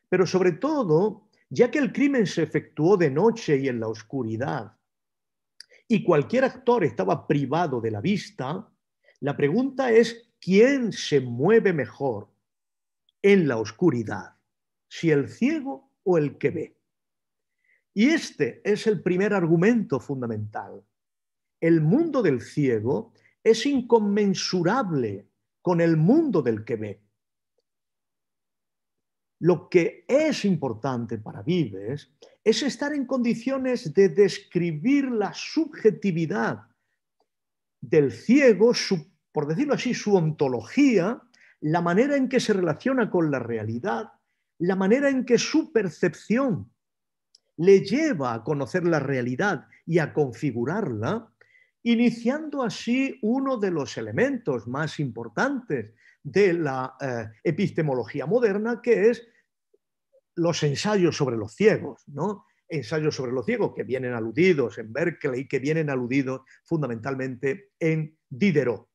Pero sobre todo, ya que el crimen se efectuó de noche y en la oscuridad, y cualquier actor estaba privado de la vista, la pregunta es, ¿quién se mueve mejor en la oscuridad? si el ciego o el que ve. Y este es el primer argumento fundamental. El mundo del ciego es inconmensurable con el mundo del que ve. Lo que es importante para Vives es estar en condiciones de describir la subjetividad del ciego, por decirlo así, su ontología, la manera en que se relaciona con la realidad, la manera en que su percepción le lleva a conocer la realidad y a configurarla, iniciando así uno de los elementos más importantes de la eh, epistemología moderna, que es los ensayos sobre los ciegos, ¿no? Ensayos sobre los ciegos que vienen aludidos en Berkeley, que vienen aludidos fundamentalmente en Diderot.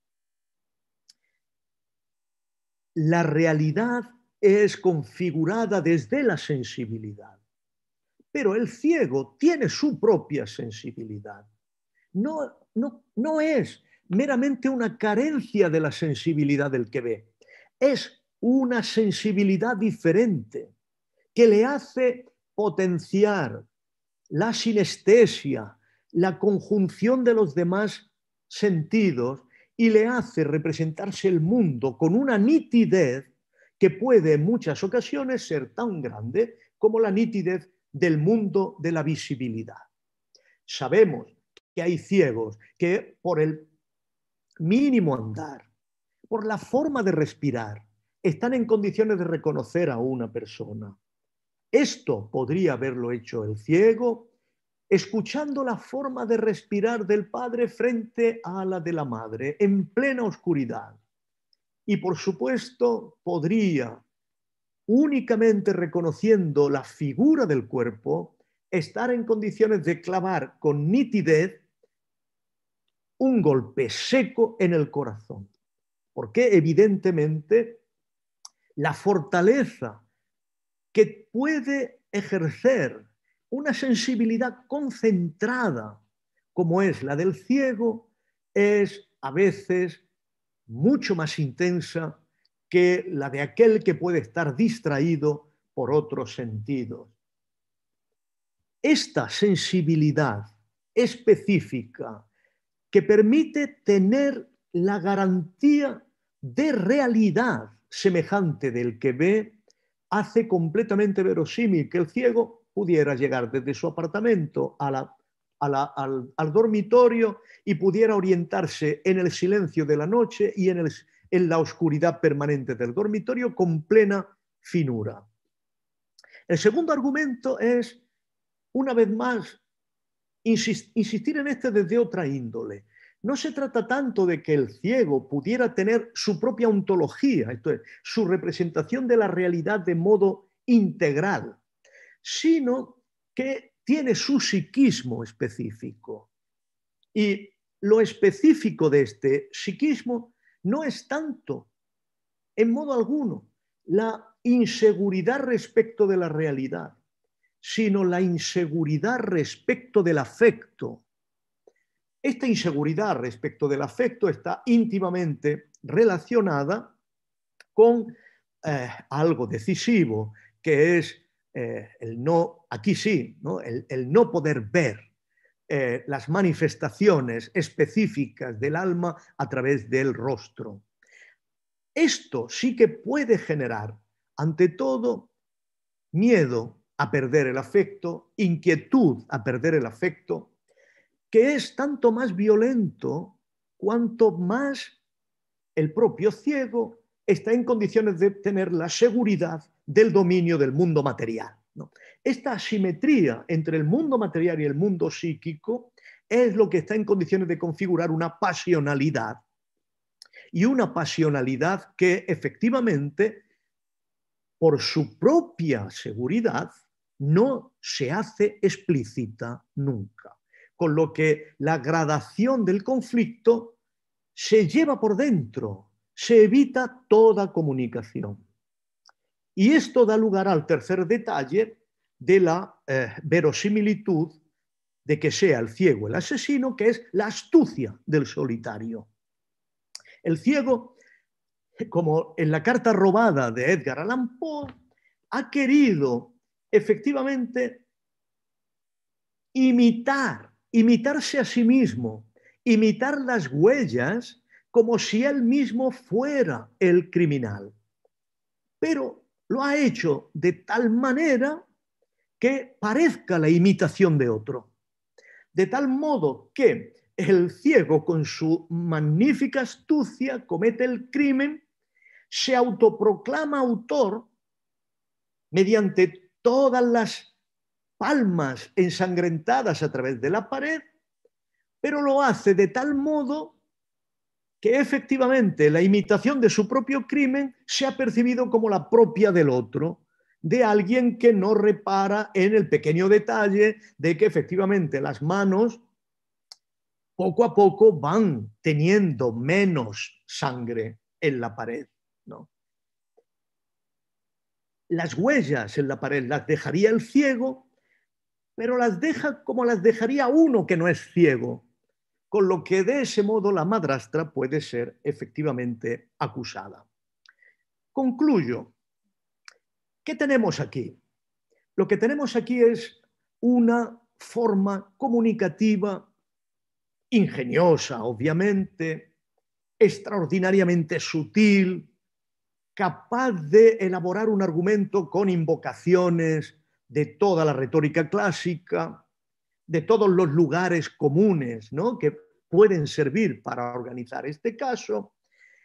La realidad es configurada desde la sensibilidad. Pero el ciego tiene su propia sensibilidad. No, no, es meramente una carencia de la sensibilidad del que ve, es una sensibilidad diferente que le hace potenciar la sinestesia, la conjunción de los demás sentidos y le hace representarse el mundo con una nitidez que puede en muchas ocasiones ser tan grande como la nitidez del mundo de la visibilidad. Sabemos que hay ciegos que por el mínimo andar, por la forma de respirar, están en condiciones de reconocer a una persona. Esto podría haberlo hecho el ciego escuchando la forma de respirar del padre frente a la de la madre en plena oscuridad y por supuesto, podría, únicamente reconociendo la figura del cuerpo, estar en condiciones de clavar con nitidez un golpe seco en el corazón. Porque evidentemente la fortaleza que puede ejercer una sensibilidad concentrada como es la del ciego es a veces mucho más intensa que la de aquel que puede estar distraído por otros sentidos. Esta sensibilidad específica que permite tener la garantía de realidad semejante del que ve, hace completamente verosímil que el ciego pudiera llegar desde su apartamento a la al, dormitorio y pudiera orientarse en el silencio de la noche y en, la oscuridad permanente del dormitorio con plena finura. El segundo argumento es, una vez más, insistir en este desde otra índole. No se trata tanto de que el ciego pudiera tener su propia ontología, su representación de la realidad de modo integral, sino que tiene su psiquismo específico. Y lo específico de este psiquismo no es tanto, en modo alguno, la inseguridad respecto de la realidad, sino la inseguridad respecto del afecto. Esta inseguridad respecto del afecto está íntimamente relacionada con eh, algo decisivo, que es eh, el no, aquí sí, El, no poder ver eh, las manifestaciones específicas del alma a través del rostro. Esto sí que puede generar, ante todo, miedo a perder el afecto, inquietud a perder el afecto, que es tanto más violento cuanto más el propio ciego está en condiciones de tener la seguridad del dominio del mundo material. Esta asimetría entre el mundo material y el mundo psíquico es lo que está en condiciones de configurar una pasionalidad y una pasionalidad que efectivamente, por su propia seguridad, no se hace explícita nunca. Con lo que la gradación del conflicto se lleva por dentro, se evita toda comunicación. Y esto da lugar al tercer detalle de la eh, verosimilitud de que sea el ciego el asesino, que es la astucia del solitario. El ciego, como en la carta robada de Edgar Allan Poe, ha querido efectivamente imitar, imitarse a sí mismo, imitar las huellas como si él mismo fuera el criminal. Pero lo ha hecho de tal manera que parezca la imitación de otro. De tal modo que el ciego con su magnífica astucia comete el crimen, se autoproclama autor mediante todas las palmas ensangrentadas a través de la pared, pero lo hace de tal modo que efectivamente la imitación de su propio crimen se ha percibido como la propia del otro, de alguien que no repara en el pequeño detalle de que efectivamente las manos poco a poco van teniendo menos sangre en la pared. ¿no? Las huellas en la pared las dejaría el ciego, pero las deja como las dejaría uno que no es ciego, con lo que de ese modo la madrastra puede ser efectivamente acusada. Concluyo. ¿Qué tenemos aquí? Lo que tenemos aquí es una forma comunicativa ingeniosa, obviamente, extraordinariamente sutil, capaz de elaborar un argumento con invocaciones de toda la retórica clásica, de todos los lugares comunes ¿no? que pueden servir para organizar este caso.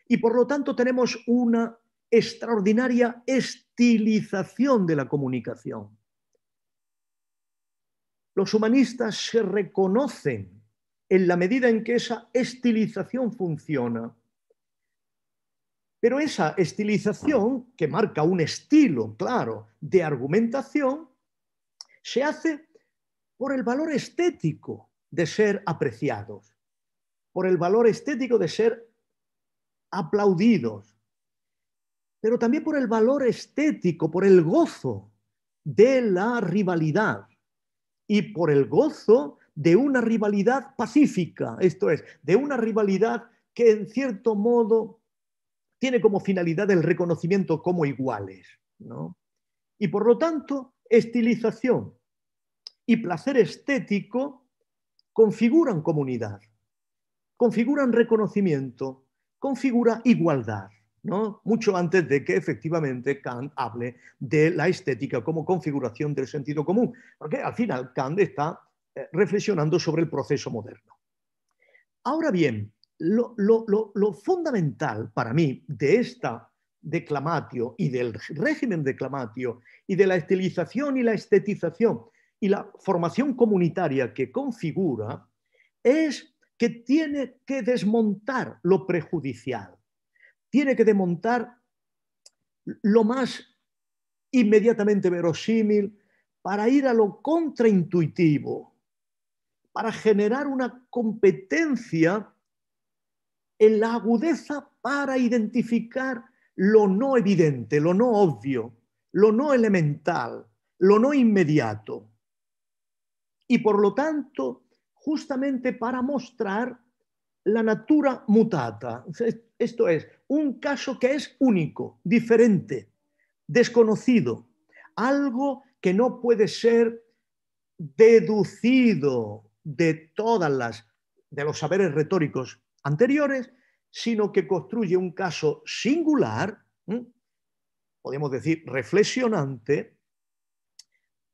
Y por lo tanto tenemos una extraordinaria estilización de la comunicación. Los humanistas se reconocen en la medida en que esa estilización funciona. Pero esa estilización, que marca un estilo claro de argumentación, se hace por el valor estético de ser apreciados, por el valor estético de ser aplaudidos, pero también por el valor estético, por el gozo de la rivalidad y por el gozo de una rivalidad pacífica, esto es, de una rivalidad que en cierto modo tiene como finalidad el reconocimiento como iguales. Y por lo tanto, estilización, y placer estético configuran comunidad, configuran reconocimiento, configura igualdad. ¿no? Mucho antes de que efectivamente Kant hable de la estética como configuración del sentido común, porque al final Kant está eh, reflexionando sobre el proceso moderno. Ahora bien, lo, lo fundamental para mí de esta declamatio y del régimen declamatio y de la estilización y la estetización y la formación comunitaria que configura es que tiene que desmontar lo prejudicial, tiene que desmontar lo más inmediatamente verosímil para ir a lo contraintuitivo, para generar una competencia en la agudeza para identificar lo no evidente, lo no obvio, lo no elemental, lo no inmediato y por lo tanto, justamente para mostrar la natura mutata, esto es, un caso que es único, diferente, desconocido, algo que no puede ser deducido de todas las de los saberes retóricos anteriores, sino que construye un caso singular, podemos decir reflexionante,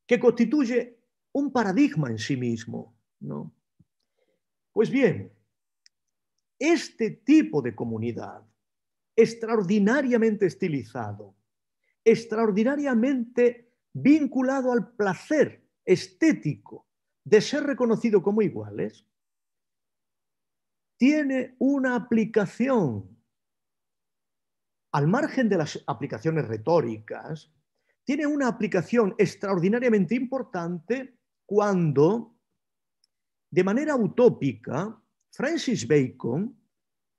que constituye un paradigma en sí mismo. ¿no? Pues bien, este tipo de comunidad, extraordinariamente estilizado, extraordinariamente vinculado al placer estético de ser reconocido como iguales, tiene una aplicación, al margen de las aplicaciones retóricas, tiene una aplicación extraordinariamente importante cuando, de manera utópica, Francis Bacon,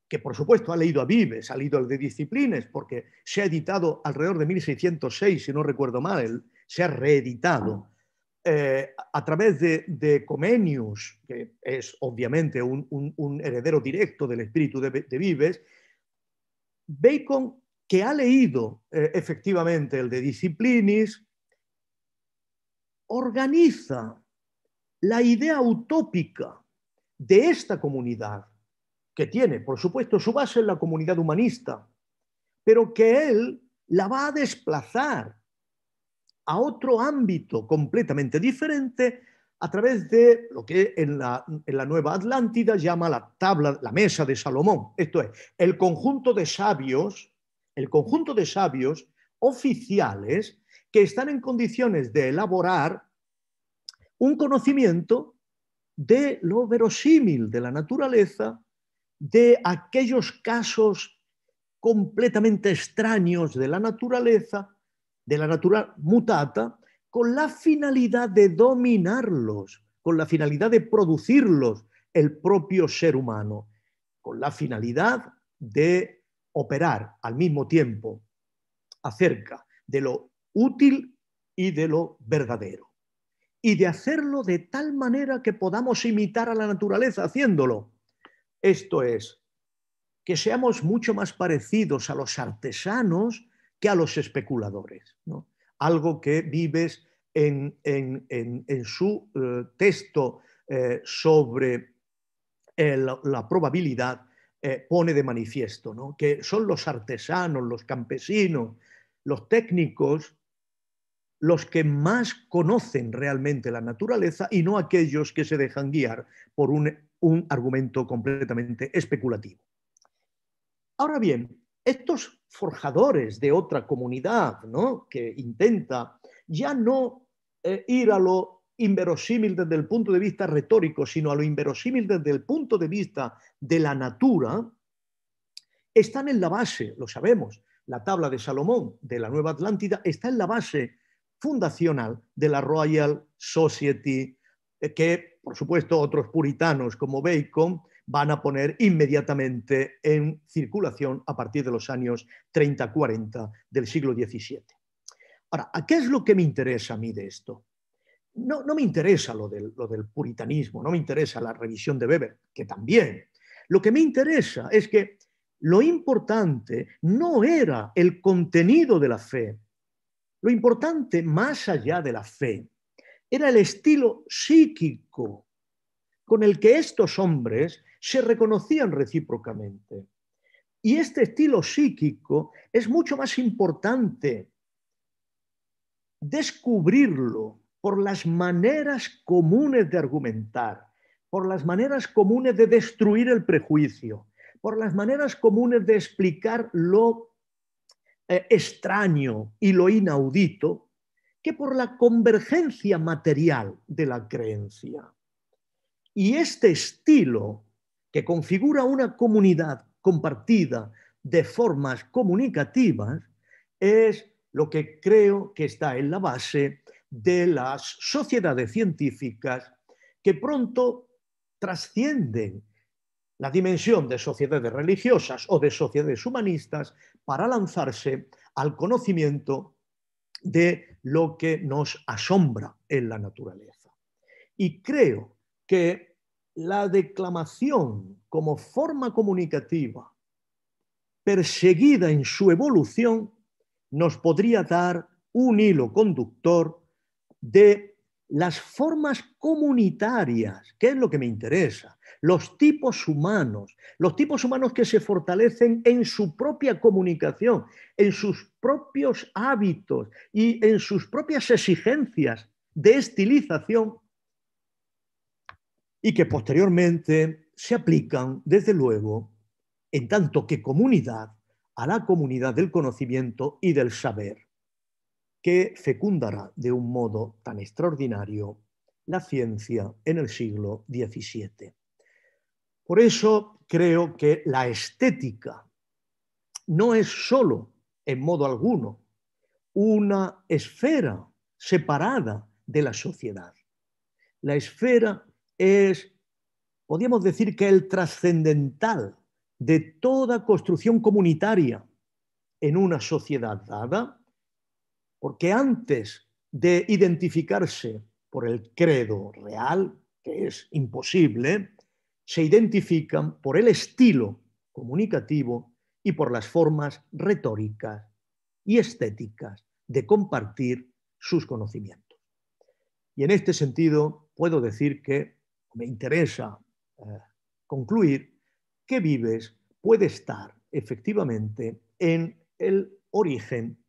que por supuesto ha leído a Vives, ha leído el de Disciplines, porque se ha editado alrededor de 1606, si no recuerdo mal, se ha reeditado eh, a través de, Comenius, que es obviamente un, heredero directo del espíritu de, Vives, Bacon, que ha leído eh, efectivamente el de Disciplinis, organiza la idea utópica de esta comunidad, que tiene, por supuesto, su base en la comunidad humanista, pero que él la va a desplazar a otro ámbito completamente diferente a través de lo que en la, Nueva Atlántida llama la tabla, la mesa de Salomón. Esto es, el conjunto de sabios, el conjunto de sabios oficiales que están en condiciones de elaborar un conocimiento de lo verosímil de la naturaleza, de aquellos casos completamente extraños de la naturaleza, de la natura mutata, con la finalidad de dominarlos, con la finalidad de producirlos el propio ser humano, con la finalidad de operar al mismo tiempo acerca de lo útil y de lo verdadero y de hacerlo de tal manera que podamos imitar a la naturaleza haciéndolo. Esto es, que seamos mucho más parecidos a los artesanos que a los especuladores. ¿no? Algo que vives en, su eh, texto eh, sobre eh, la, probabilidad pone de manifiesto, ¿no? que son los artesanos, los campesinos, los técnicos los que más conocen realmente la naturaleza y no aquellos que se dejan guiar por un, argumento completamente especulativo. Ahora bien, estos forjadores de otra comunidad ¿no? que intenta ya no eh, ir a lo inverosímil desde el punto de vista retórico, sino a lo inverosímil desde el punto de vista de la natura, están en la base, lo sabemos, la tabla de Salomón de la Nueva Atlántida está en la base fundacional de la Royal Society, eh, que, por supuesto, otros puritanos como Bacon van a poner inmediatamente en circulación a partir de los años 30-40 del siglo XVII. Ahora, ¿a qué es lo que me interesa a mí de esto? No, me interesa lo lo del puritanismo, no me interesa la revisión de Weber, que también. Lo que me interesa es que lo importante no era el contenido de la fe, lo importante, más allá de la fe, era el estilo psíquico con el que estos hombres se reconocían recíprocamente. Y este estilo psíquico es mucho más importante descubrirlo por las maneras comunes de argumentar, por las maneras comunes de destruir el prejuicio, por las maneras comunes de explicar lo eh, extraño y lo inaudito que por la convergencia material de la creencia. Y este estilo, que configura una comunidad compartida de formas comunicativas, es lo que creo que está en la base de las sociedades científicas que pronto trascienden la dimensión de sociedades religiosas o de sociedades humanistas para lanzarse al conocimiento de lo que nos asombra en la naturaleza. Y creo que la declamación como forma comunicativa, perseguida en su evolución, nos podría dar un hilo conductor de las formas comunitarias, que es lo que me interesa, los tipos humanos, los tipos humanos que se fortalecen en su propia comunicación, en sus propios hábitos y en sus propias exigencias de estilización y que posteriormente se aplican, desde luego, en tanto que comunidad, a la comunidad del conocimiento y del saber que fecundará de un modo tan extraordinario la ciencia en el siglo XVII. Por eso creo que la estética no es sólo, en modo alguno, una esfera separada de la sociedad. La esfera es, podríamos decir que el trascendental de toda construcción comunitaria en una sociedad dada, porque antes de identificarse por el credo real, que es imposible, se identifican por el estilo comunicativo y por las formas retóricas y estéticas de compartir sus conocimientos. Y en este sentido puedo decir que me interesa eh, concluir que Vives puede estar efectivamente en el origen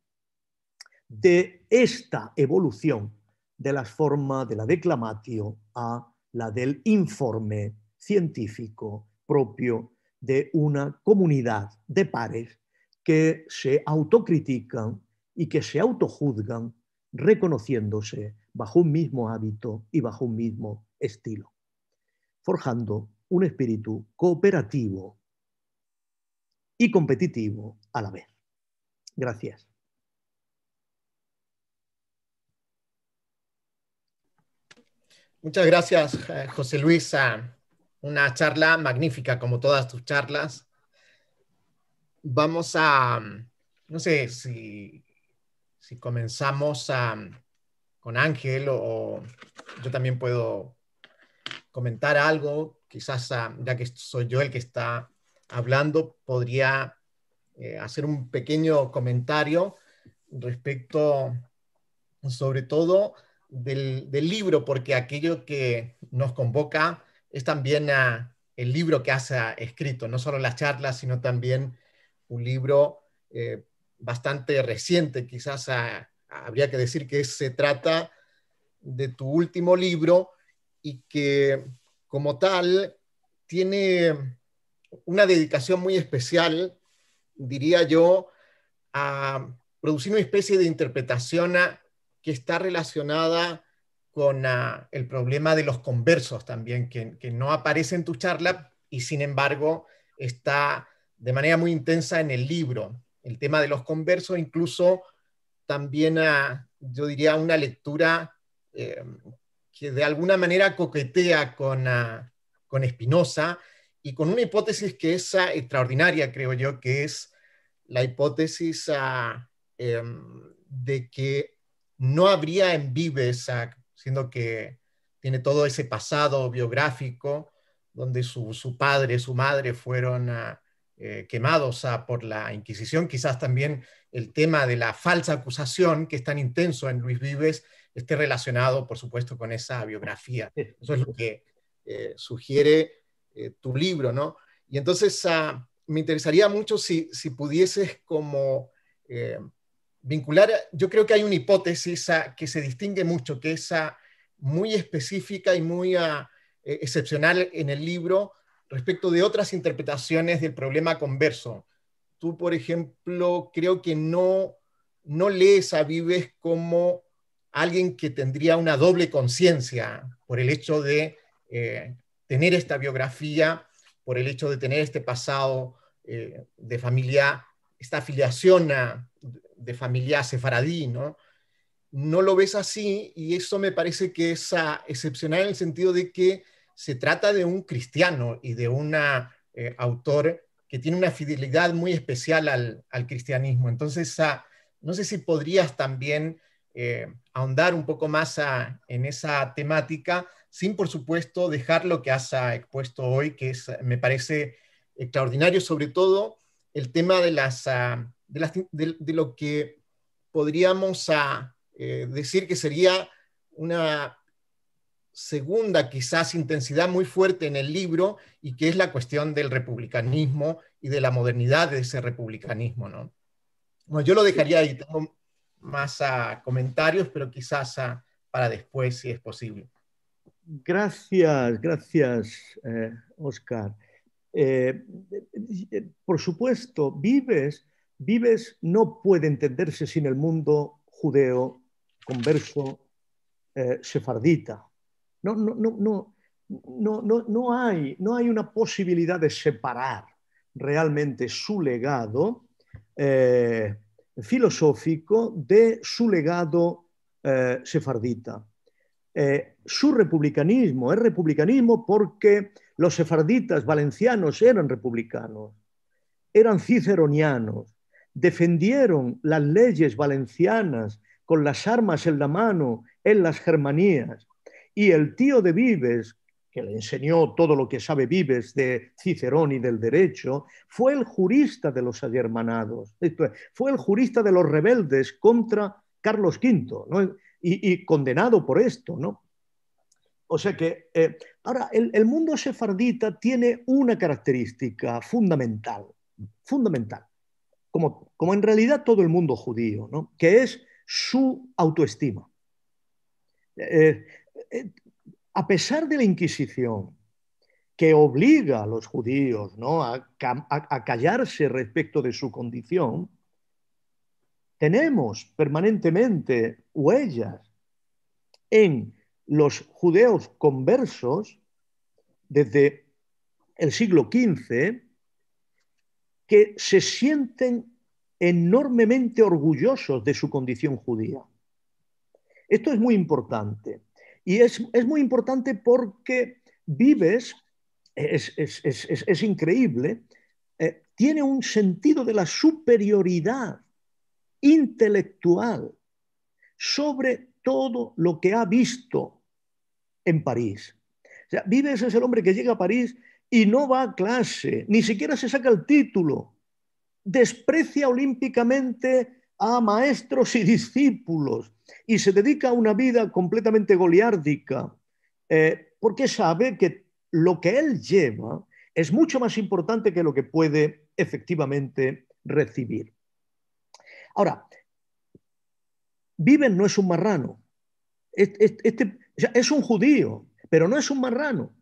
de esta evolución de la forma de la declamatio a la del informe científico propio de una comunidad de pares que se autocritican y que se autojuzgan reconociéndose bajo un mismo hábito y bajo un mismo estilo, forjando un espíritu cooperativo y competitivo a la vez. Gracias. Muchas gracias, eh, José Luis. Una charla magnífica, como todas tus charlas. Vamos a, no sé si, si comenzamos con Ángel o, yo también puedo comentar algo. Quizás ya que soy yo el que está hablando, podría eh, hacer un pequeño comentario respecto, sobre todo, del, libro, porque aquello que nos convoca es también el libro que has ah, escrito, no solo las charlas, sino también un libro eh, bastante reciente, quizás ah, habría que decir que se trata de tu último libro y que como tal tiene una dedicación muy especial, diría yo, a producir una especie de interpretación a, ah, que está relacionada con ah, el problema de los conversos también, que, no aparece en tu charla y sin embargo está de manera muy intensa en el libro. El tema de los conversos, incluso también, ah, yo diría, una lectura em, que de alguna manera coquetea con, ah, con Spinoza y con una hipótesis que es extraordinaria, creo yo, que es la hipótesis em, de que no habría en Vives, siendo que tiene todo ese pasado biográfico donde su, su padre, su madre fueron ah, eh, quemados ah, por la Inquisición, quizás también el tema de la falsa acusación que es tan intenso en Luis Vives esté relacionado, por supuesto, con esa biografía. Eso es lo que eh, sugiere eh, tu libro, ¿no? Y entonces ah, me interesaría mucho si, si pudieses como vincular, yo creo que hay una hipótesis ah, que se distingue mucho, que es ah, muy específica y muy ah, eh, excepcional en el libro respecto de otras interpretaciones del problema converso. Tú, por ejemplo, creo que no, no lees a Vives como alguien que tendría una doble conciencia por el hecho de eh, tener esta biografía, por el hecho de tener este pasado eh, de familia esta afiliación de familia sefaradí, ¿no? No lo ves así y eso me parece que es excepcional en el sentido de que se trata de un cristiano y de un eh, autor que tiene una fidelidad muy especial al, cristianismo. Entonces, no sé si podrías también eh, ahondar un poco más en esa temática, sin por supuesto dejar lo que has ah, expuesto hoy, que es, me parece extraordinario, sobre todo el tema de, las, ah, de, lo que podríamos ah, eh, decir que sería una segunda quizás intensidad muy fuerte en el libro y que es la cuestión del republicanismo y de la modernidad de ese republicanismo. ¿no? yo lo dejaría ahí, más ah, comentarios, pero quizás para después si es posible. Gracias, gracias, Oscar. Eh, eh, eh, por supuesto, Vives, Vives no puede entenderse sin el mundo judeo, converso, eh, sefardita. No, no, no, no, no, hay, no hay una posibilidad de separar realmente su legado filosófico de su legado sefardita. su republicanismo es republicanismo porque los sefarditas valencianos eran republicanos, eran ciceronianos, defendieron las leyes valencianas con las armas en la mano en las germanías. Y el tío de Vives, que le enseñó todo lo que sabe Vives de Cicerón y del derecho, fue el jurista de los agermanados, fue el jurista de los rebeldes contra Carlos V, y, y, condenado por esto, ¿no? O sea que, eh, ahora, el, mundo sefardita tiene una característica fundamental, fundamental, como, como en realidad todo el mundo judío, que es su autoestima. Eh, eh, a pesar de la Inquisición, que obliga a los judíos ¿no? a, callarse respecto de su condición, tenemos permanentemente huellas en los judeos conversos desde el siglo XV que se sienten enormemente orgullosos de su condición judía. Esto es muy importante. Y es, muy importante porque vives, es, increíble, eh, tiene un sentido de la superioridad intelectual sobre todo lo que ha visto en París. O sea, Vives es el hombre que llega a París y no va a clase, ni siquiera se saca el título. Desprecia olímpicamente a maestros y discípulos y se dedica a una vida completamente goliárdica, eh, porque sabe que lo que él lleva es mucho más importante que lo que puede efectivamente recibir. Ahora, Viven no es un marrano. Este, es un judío, pero no es un marrano.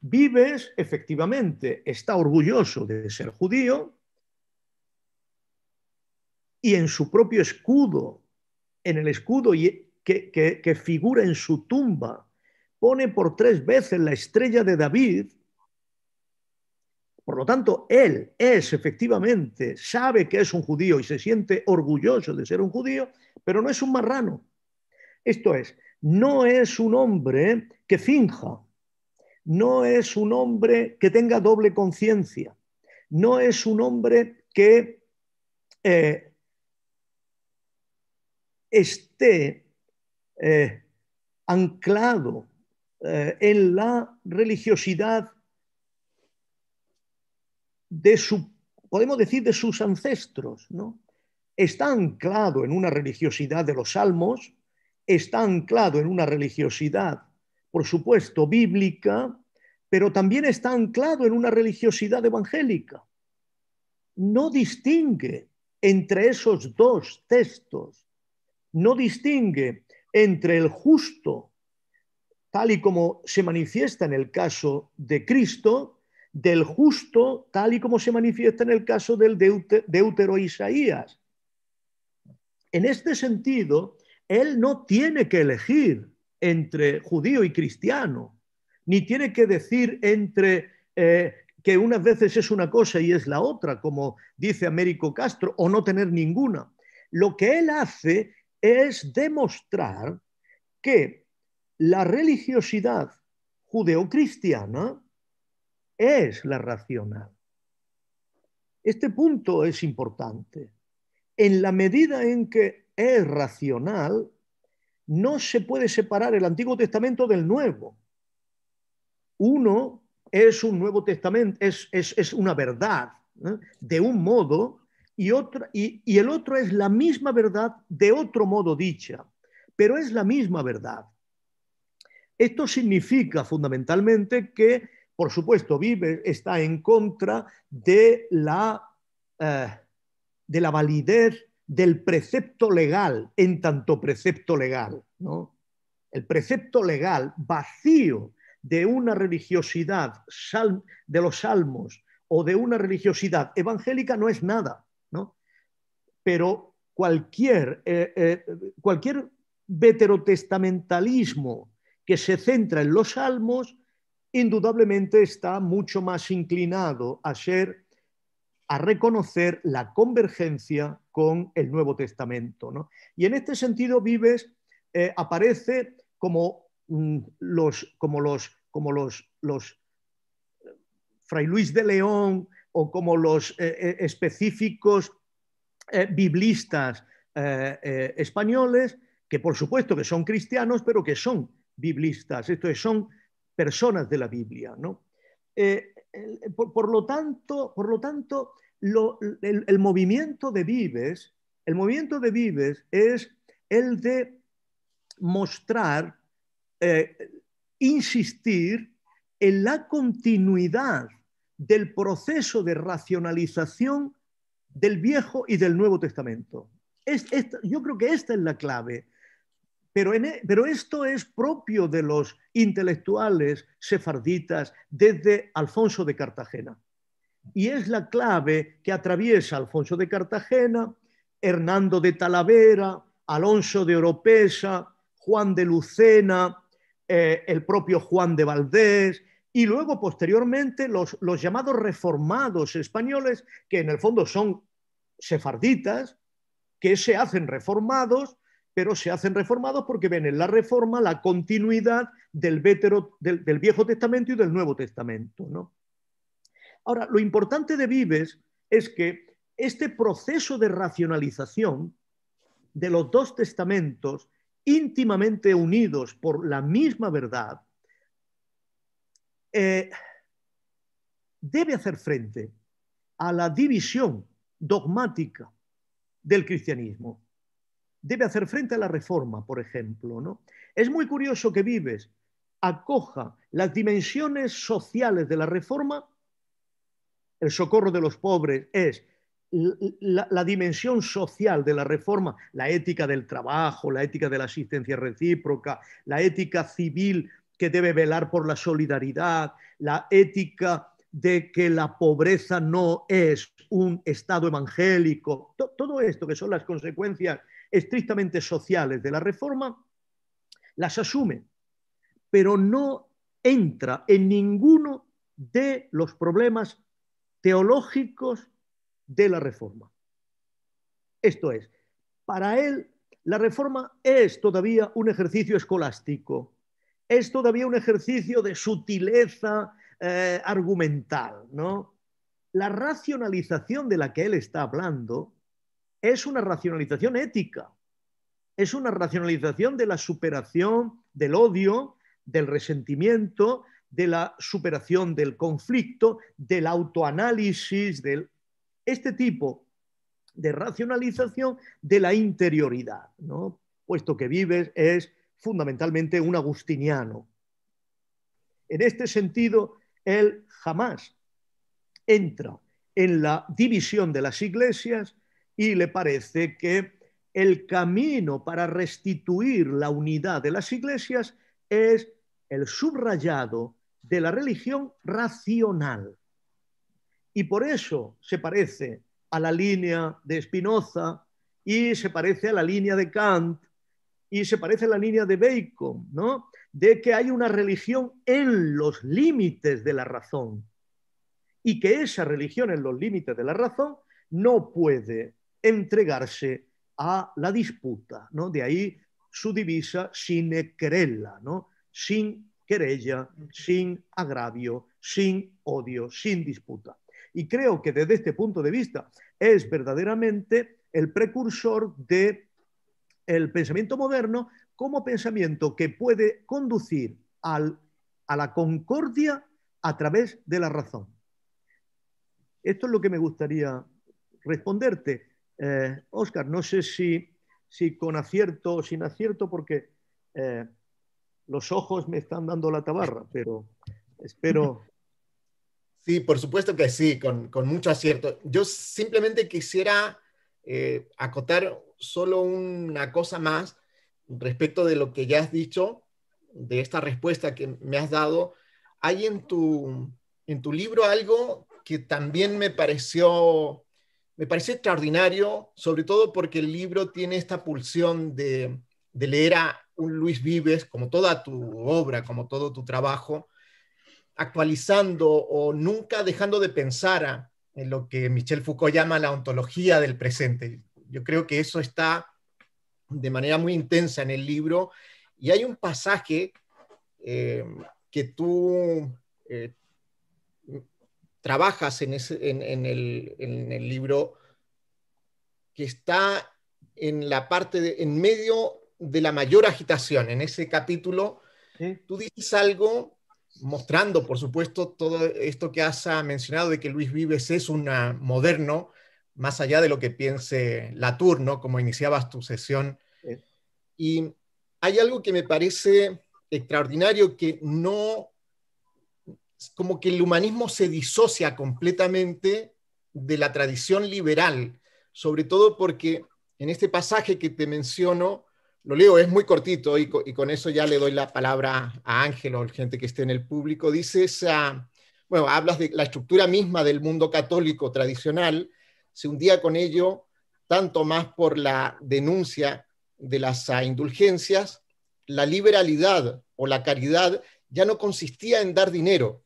Vives, efectivamente, está orgulloso de ser judío y en su propio escudo, en el escudo que figura en su tumba, pone por tres veces la estrella de David por lo tanto, él es efectivamente, sabe que es un judío y se siente orgulloso de ser un judío, pero no es un marrano. Esto es, no es un hombre que finja, no es un hombre que tenga doble conciencia, no es un hombre que eh, esté eh, anclado eh, en la religiosidad de su, podemos decir, de sus ancestros, ¿no? Está anclado en una religiosidad de los salmos, está anclado en una religiosidad, por supuesto, bíblica, pero también está anclado en una religiosidad evangélica. No distingue entre esos dos textos, no distingue entre el justo, tal y como se manifiesta en el caso de Cristo, del justo, tal y como se manifiesta en el caso del deutero Isaías. En este sentido, él no tiene que elegir entre judío y cristiano, ni tiene que decir entre eh, que unas veces es una cosa y es la otra, como dice Américo Castro, o no tener ninguna. Lo que él hace es demostrar que la religiosidad judeocristiana es la racional. Este punto es importante. En la medida en que es racional, no se puede separar el Antiguo Testamento del Nuevo. Uno es un Nuevo Testamento, es, una verdad ¿eh? de un modo y, y el otro es la misma verdad de otro modo dicha, pero es la misma verdad. Esto significa fundamentalmente que por supuesto, vive, está en contra de la, eh, de la validez del precepto legal, en tanto precepto legal. El precepto legal vacío de una religiosidad de los salmos o de una religiosidad evangélica no es nada. Pero cualquier, eh, eh, cualquier veterotestamentalismo que se centra en los salmos indudablemente está mucho más inclinado a ser a reconocer la convergencia con el Nuevo Testamento. Y en este sentido, Vives eh, aparece como, mm, los, como, los, como los, los Fray Luis de León o como los eh, eh, específicos biblistas españoles, que por supuesto que son cristianos, pero que son biblistas, esto es, son personas de la Biblia. ¿no? Eh, por, lo tanto, por lo tanto el, movimiento de Vives, el movimiento de Vives es el de mostrar, eh, insistir en la continuidad del proceso de racionalización del Viejo y del Nuevo Testamento. yo creo que esta es la clave. E, pero, esto es propio de los intelectuales sefarditas desde Alfonso de Cartagena. Y es la clave que atraviesa Alfonso de Cartagena, Hernando de Talavera, Alonso de Oropesa, Juan de Lucena, eh, el propio Juan de Valdés, y luego posteriormente los llamados reformados españoles, que en el fondo son sefarditas, que se hacen reformados, pero se hacen reformados porque ven en la reforma la continuidad del, del, Viejo Testamento y del Nuevo Testamento. Ahora, lo importante de Vives es que este proceso de racionalización de los dos testamentos íntimamente unidos por la misma verdad, eh, debe hacer frente a la división dogmática del cristianismo debe hacer frente a la reforma, por ejemplo. ¿no? Es muy curioso que Vives acoja las dimensiones sociales de la reforma. El socorro de los pobres es la, dimensión social de la reforma, la ética del trabajo, la ética de la asistencia recíproca, la ética civil que debe velar por la solidaridad, la ética de que la pobreza no es un Estado evangélico, todo esto que son las consecuencias estrictamente sociales de la reforma, las asume, pero no entra en ninguno de los problemas teológicos de la reforma. Esto es, para él la reforma es todavía un ejercicio escolástico, es todavía un ejercicio de sutileza eh, argumental, ¿no? La racionalización de la que él está hablando es una racionalización ética, es una racionalización de la superación del odio, del resentimiento, de la superación del conflicto, del autoanálisis, de este tipo de racionalización de la interioridad, puesto que vives es fundamentalmente un agustiniano. En este sentido, él jamás entra en la división de las iglesias y le parece que el camino para restituir la unidad de las iglesias es el subrayado de la religión racional. Y por eso se parece a la línea de Spinoza y se parece a la línea de Kant y se parece a la línea de Bacon, ¿no? De que hay una religión en los límites de la razón y que esa religión en los límites de la razón no puede entregarse a la disputa, De ahí su divisa sin querella, ¿no? Sin querella, sin agravio, sin odio, sin disputa. Y creo que desde este punto de vista es verdaderamente el precursor de el pensamiento moderno como pensamiento que puede conducir a la concordia a través de la razón. Esto es lo que me gustaría responderte. Oscar, eh, no sé si, con acierto o sin acierto, porque eh, los ojos me están dando la tabarra, pero espero. Sí, por supuesto que sí, con, mucho acierto. Yo simplemente quisiera eh, acotar solo una cosa más respecto de lo que ya has dicho, de esta respuesta que me has dado. Hay en tu, en tu libro algo que también me pareció me parece extraordinario, sobre todo porque el libro tiene esta pulsión de, leer a un Luis Vives, como toda tu obra, como todo tu trabajo, actualizando o nunca dejando de pensar en lo que Michel Foucault llama la ontología del presente. Yo creo que eso está de manera muy intensa en el libro y hay un pasaje eh, que tú eh, trabajas en, el, libro que está en la parte, en medio de la mayor agitación, en ese capítulo, tú dices algo mostrando, por supuesto, todo esto que has mencionado de que Luis Vives es un ah, moderno, más allá de lo que piense Latour, ¿no? Como iniciabas tu sesión. Y hay algo que me parece extraordinario que no como que el humanismo se disocia completamente de la tradición liberal, sobre todo porque en este pasaje que te menciono, lo leo, es muy cortito y, con eso ya le doy la palabra a Ángel o gente que esté en el público. Dice bueno, hablas de la estructura misma del mundo católico tradicional, se hundía con ello tanto más por la denuncia de las indulgencias, la liberalidad o la caridad ya no consistía en dar dinero,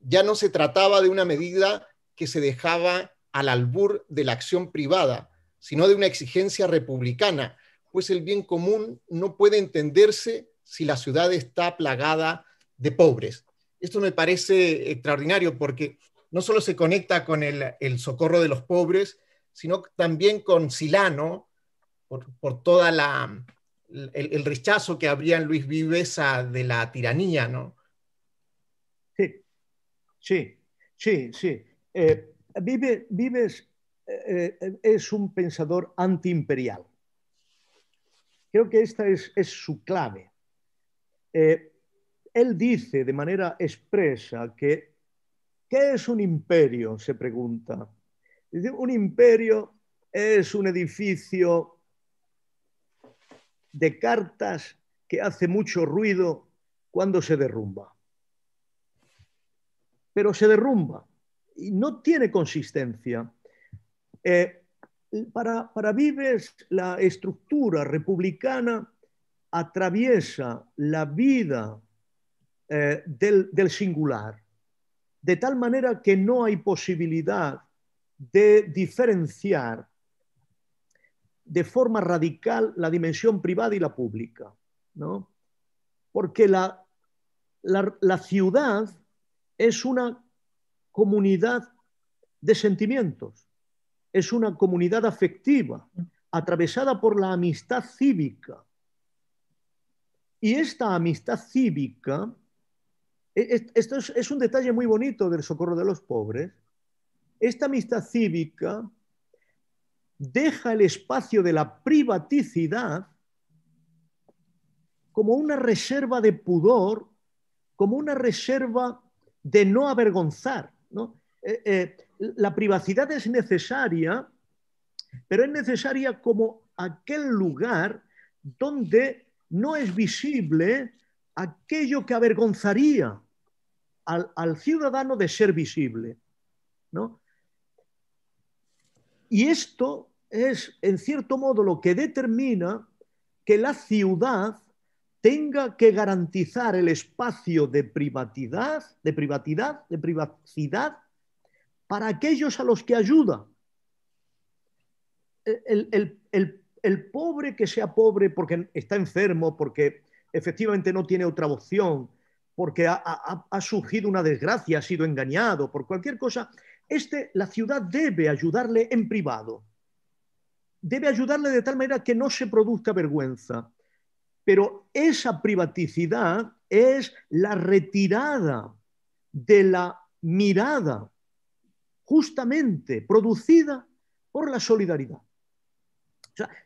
ya no se trataba de una medida que se dejaba al albur de la acción privada, sino de una exigencia republicana, pues el bien común no puede entenderse si la ciudad está plagada de pobres. Esto me parece extraordinario porque no solo se conecta con el, socorro de los pobres, sino también con Silano, por, por toda el, rechazo que habría en Luis Vivesa de la tiranía, ¿no? Sí, sí, sí. Eh, vive, Vives eh, eh, es un pensador antiimperial. Creo que esta es, su clave. él dice de manera expresa que, ¿qué es un imperio? Se pregunta. un imperio es un edificio de cartas que hace mucho ruido cuando se derrumba pero se derrumba y no tiene consistencia. Eh, para, para Vives, la estructura republicana atraviesa la vida eh, del, singular, de tal manera que no hay posibilidad de diferenciar de forma radical la dimensión privada y la pública, ¿no? Porque la, la ciudad es una comunidad de sentimientos, es una comunidad afectiva, atravesada por la amistad cívica. Y esta amistad cívica, e-, e-, esto es, un detalle muy bonito del socorro de los pobres, esta amistad cívica deja el espacio de la privaticidad como una reserva de pudor, como una reserva de no avergonzar. Eh, eh, la privacidad es necesaria, pero es necesaria como aquel lugar donde no es visible aquello que avergonzaría al, ciudadano de ser visible. Y esto es, en cierto modo, lo que determina que la ciudad tenga que garantizar el espacio de privacidad, de privacidad, de privacidad para aquellos a los que ayuda. El, pobre que sea pobre porque está enfermo, porque efectivamente no tiene otra opción, porque ha, surgido una desgracia, ha sido engañado por cualquier cosa, este, la ciudad debe ayudarle en privado. Debe ayudarle de tal manera que no se produzca vergüenza, pero esa privaticidad es la retirada de la mirada justamente producida por la solidaridad.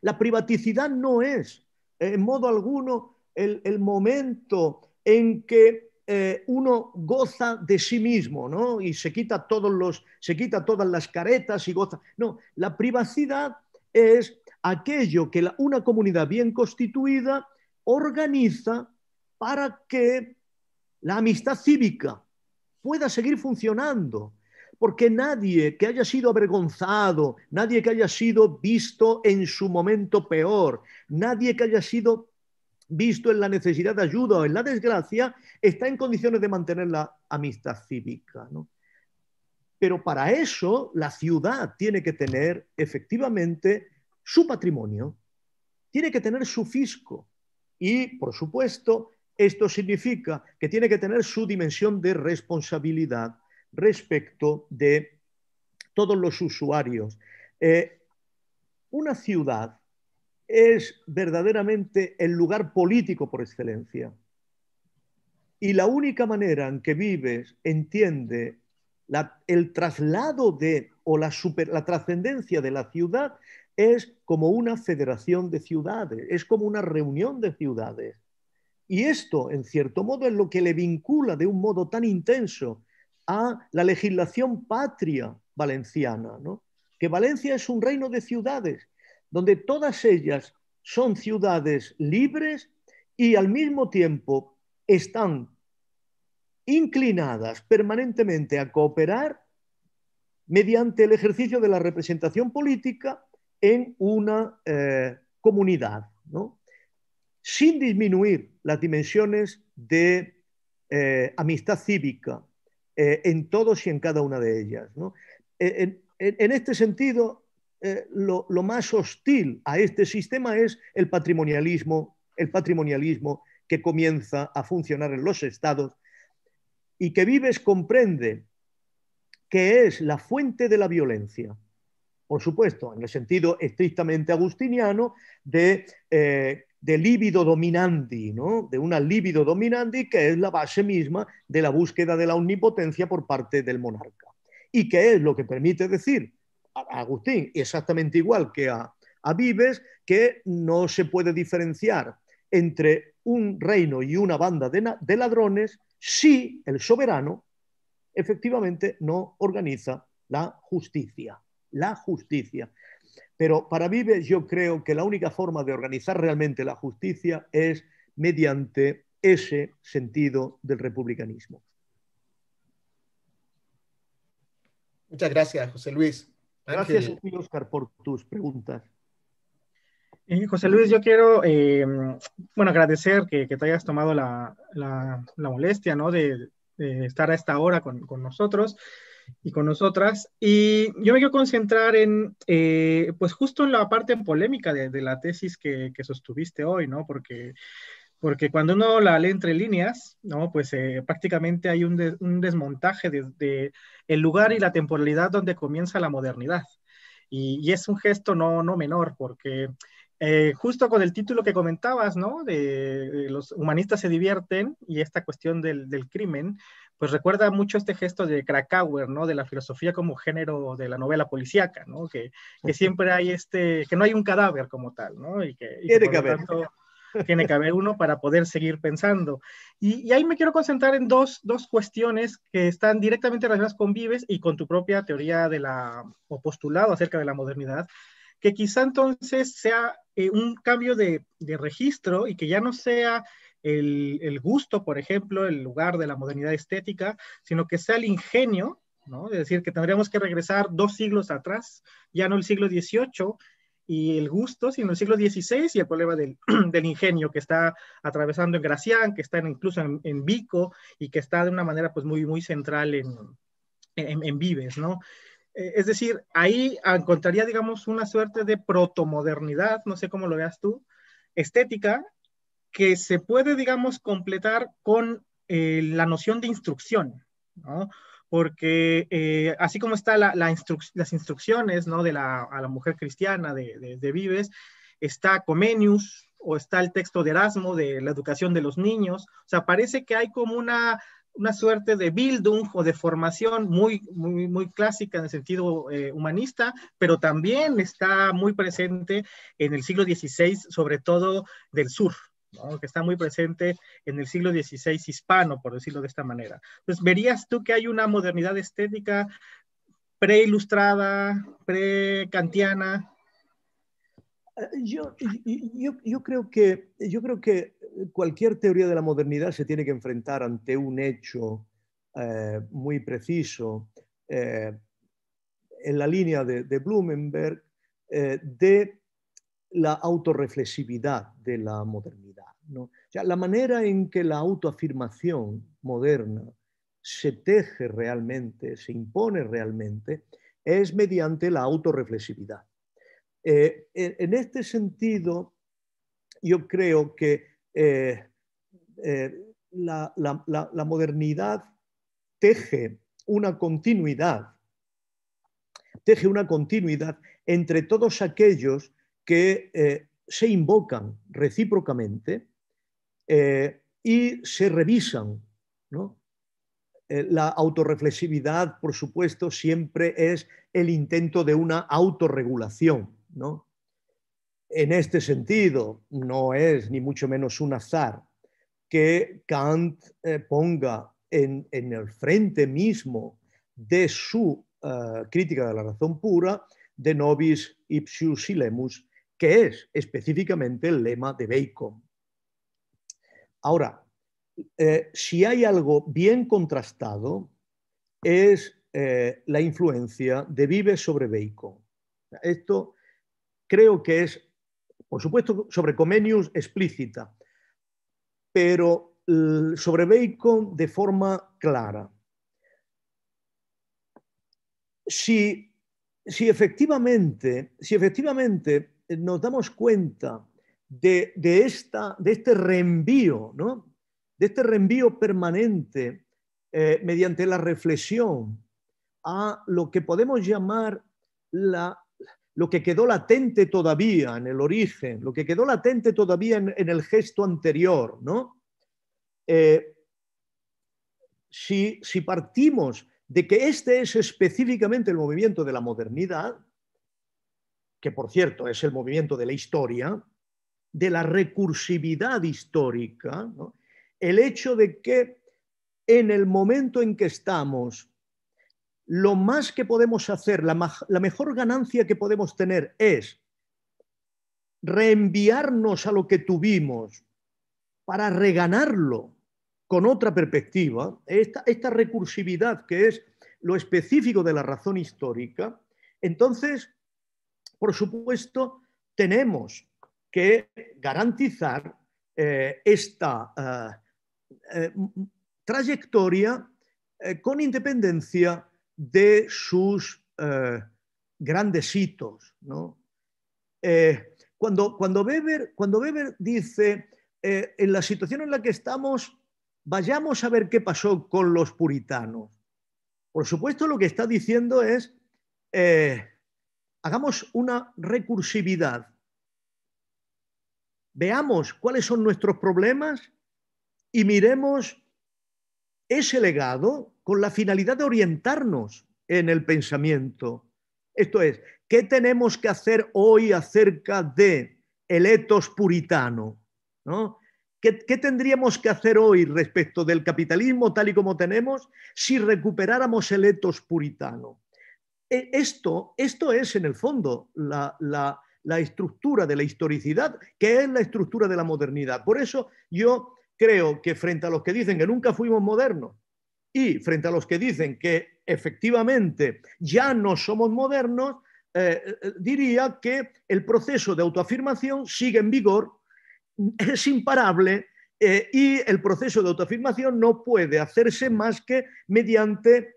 la privaticidad no es eh, en modo alguno el, momento en que eh, uno goza de sí mismo, ¿no? Y se quita, todos los, se quita todas las caretas y goza. No, la privacidad es aquello que una comunidad bien constituida organiza para que la amistad cívica pueda seguir funcionando. Porque nadie que haya sido avergonzado, nadie que haya sido visto en su momento peor, nadie que haya sido visto en la necesidad de ayuda o en la desgracia, está en condiciones de mantener la amistad cívica. Pero para eso la ciudad tiene que tener efectivamente su patrimonio, tiene que tener su fisco, y, por supuesto, esto significa que tiene que tener su dimensión de responsabilidad respecto de todos los usuarios. Eh, una ciudad es verdaderamente el lugar político por excelencia. Y la única manera en que vives entiende el traslado de o la, la trascendencia de la ciudad es como una federación de ciudades, es como una reunión de ciudades. Y esto, en cierto modo, es lo que le vincula de un modo tan intenso a la legislación patria valenciana, que Valencia es un reino de ciudades, donde todas ellas son ciudades libres y al mismo tiempo están inclinadas permanentemente a cooperar mediante el ejercicio de la representación política en una eh, comunidad, sin disminuir las dimensiones de eh, amistad cívica eh, en todos y en cada una de ellas. E, en, este sentido, lo, lo, más hostil a este sistema es el patrimonialismo, el patrimonialismo que comienza a funcionar en los estados y que Vives comprende que es la fuente de la violencia por supuesto, en el sentido estrictamente agustiniano, de, eh, libido dominandi, ¿no? de una libido dominandi que es la base misma de la búsqueda de la omnipotencia por parte del monarca. Y que es lo que permite decir a Agustín, exactamente igual que a, Vives, que no se puede diferenciar entre un reino y una banda de ladrones si el soberano efectivamente no organiza la justicia la justicia. Pero para Vives yo creo que la única forma de organizar realmente la justicia es mediante ese sentido del republicanismo. Muchas gracias, José Luis. Gracias Oscar, por tus preguntas. Eh, José Luis, yo quiero eh, bueno, agradecer que, te hayas tomado la, molestia de, estar a esta hora con nosotros y con nosotras. Y yo me quiero concentrar en, eh, pues justo en la parte polémica de, la tesis que, sostuviste hoy, ¿no? Porque, porque cuando uno la lee entre líneas, ¿no? Pues eh, prácticamente hay un, desmontaje de, el lugar y la temporalidad donde comienza la modernidad. Y, y es un gesto no, no menor, porque eh, justo con el título que comentabas, ¿no? De, los humanistas se divierten y esta cuestión del, crimen, pues recuerda mucho este gesto de Krakauer, ¿no? De la filosofía como género de la novela policíaca, ¿no? Que, que siempre hay este, que no hay un cadáver como tal, ¿no? Y que, tiene que haber. que haber uno para poder seguir pensando. Y, ahí me quiero concentrar en dos, cuestiones que están directamente relacionadas con Vives y con tu propia teoría de la, o postulado acerca de la modernidad, que quizá entonces sea eh, un cambio de, registro y que ya no sea el, gusto, por ejemplo, el lugar de la modernidad estética, sino que sea el ingenio, ¿no? Es decir, que tendríamos que regresar dos siglos atrás, ya no el siglo XVIII y el gusto, sino el siglo XVI y el problema del, ingenio que está atravesando en Gracián, que está incluso en, Vico y que está de una manera pues muy, muy central en, en Vives, ¿no? Eh, es decir, ahí encontraría, digamos, una suerte de protomodernidad, no sé cómo lo veas tú, estética, que se puede, digamos, completar con eh, la noción de instrucción, ¿no? Porque eh, así como están la, las instrucciones, ¿no? De la, a la mujer cristiana de, de Vives, está Comenius, o está el texto de Erasmo de la educación de los niños. O sea, parece que hay como una una suerte de bildung o de formación muy, muy, clásica en el sentido eh, humanista, pero también está muy presente en el siglo XVI, sobre todo del sur, que está muy presente en el siglo XVI hispano, por decirlo de esta manera. Entonces, pues, verías tú que hay una modernidad estética pre preilustrada, precantiana, eh, yo, creo que, cualquier teoría de la modernidad se tiene que enfrentar ante un hecho eh, muy preciso eh, en la línea de, Blumenberg de la autorreflexividad de la modernidad. ¿no? la manera en que la autoafirmación moderna se teje realmente, se impone realmente, es mediante la autorreflexividad. Eh, en este sentido, yo creo que eh, eh, la, modernidad teje una continuidad, teje una continuidad entre todos aquellos que se invocan recíprocamente y se revisan. la autorreflexividad, por supuesto, siempre es el intento de una autorregulación en este sentido, no es ni mucho menos un azar que Kant eh, ponga en, el frente mismo de su eh, crítica de la razón pura de nobis ipsius Lemus que es específicamente el lema de Bacon. Ahora, eh, si hay algo bien contrastado, es la influencia de Vive sobre Bacon. Esto creo que es, por supuesto, sobre Comenius explícita, pero eh, sobre Bacon de forma clara. Si, si, efectivamente, si efectivamente nos damos cuenta de, esta, de este reenvío, de este reenvío permanente eh, mediante la reflexión a lo que podemos llamar la lo que quedó latente todavía en el origen, lo que quedó latente todavía en, el gesto anterior, ¿no? Eh, si, partimos de que este es específicamente el movimiento de la modernidad, que por cierto es el movimiento de la historia, de la recursividad histórica, el hecho de que en el momento en que estamos lo más que podemos hacer, la, mejor ganancia que podemos tener es reenviarnos a lo que tuvimos para reganarlo con otra perspectiva, esta, recursividad que es lo específico de la razón histórica, entonces, por supuesto, tenemos que garantizar eh, esta eh, eh, trayectoria con independencia de sus eh, grandes hitos. Eh, cuando, cuando, Weber, cuando dice, eh, en la situación en la que estamos, vayamos a ver qué pasó con los puritanos. Por supuesto, lo que está diciendo es, hagamos una recursividad. Veamos cuáles son nuestros problemas y miremos ese legado con la finalidad de orientarnos en el pensamiento. Esto es, ¿qué tenemos que hacer hoy acerca del el etos puritano? ¿No? ¿Qué, tendríamos que hacer hoy respecto del capitalismo tal y como tenemos si recuperáramos el etos puritano? E, esto, esto es, en el fondo, la, la estructura de la historicidad, que es la estructura de la modernidad. Por eso yo creo que frente a los que dicen que nunca fuimos modernos y frente a los que dicen que efectivamente ya no somos modernos, eh, eh, diría que el proceso de autoafirmación sigue en vigor, es imparable eh, y el proceso de autoafirmación no puede hacerse más que mediante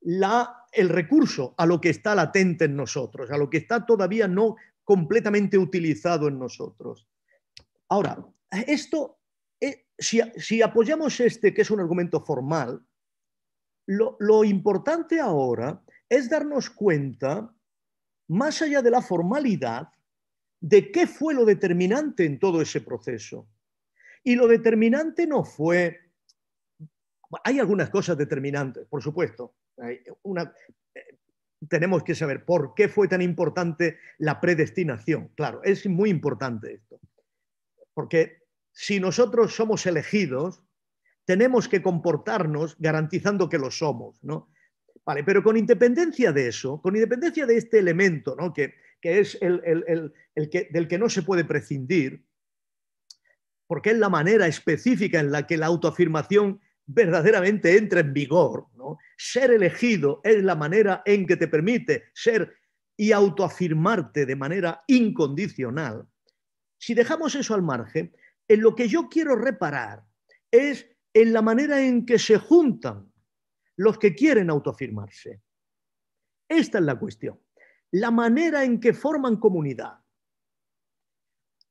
la, el recurso a lo que está latente en nosotros, a lo que está todavía no completamente utilizado en nosotros. Ahora, esto eh, si, apoyamos este, que es un argumento formal, lo, importante ahora es darnos cuenta, más allá de la formalidad, de qué fue lo determinante en todo ese proceso. Y lo determinante no fue... Hay algunas cosas determinantes, por supuesto. Eh, tenemos que saber por qué fue tan importante la predestinación. Claro, es muy importante esto. Porque si nosotros somos elegidos, tenemos que comportarnos garantizando que lo somos, ¿no? Vale, pero con independencia de eso, con independencia de este elemento, ¿no? que, es el, que, del que no se puede prescindir, porque es la manera específica en la que la autoafirmación verdaderamente entra en vigor. Ser elegido es la manera en que te permite ser y autoafirmarte de manera incondicional. Si dejamos eso al margen, en lo que yo quiero reparar es en la manera en que se juntan los que quieren autoafirmarse. Esta es la cuestión. La manera en que forman comunidad.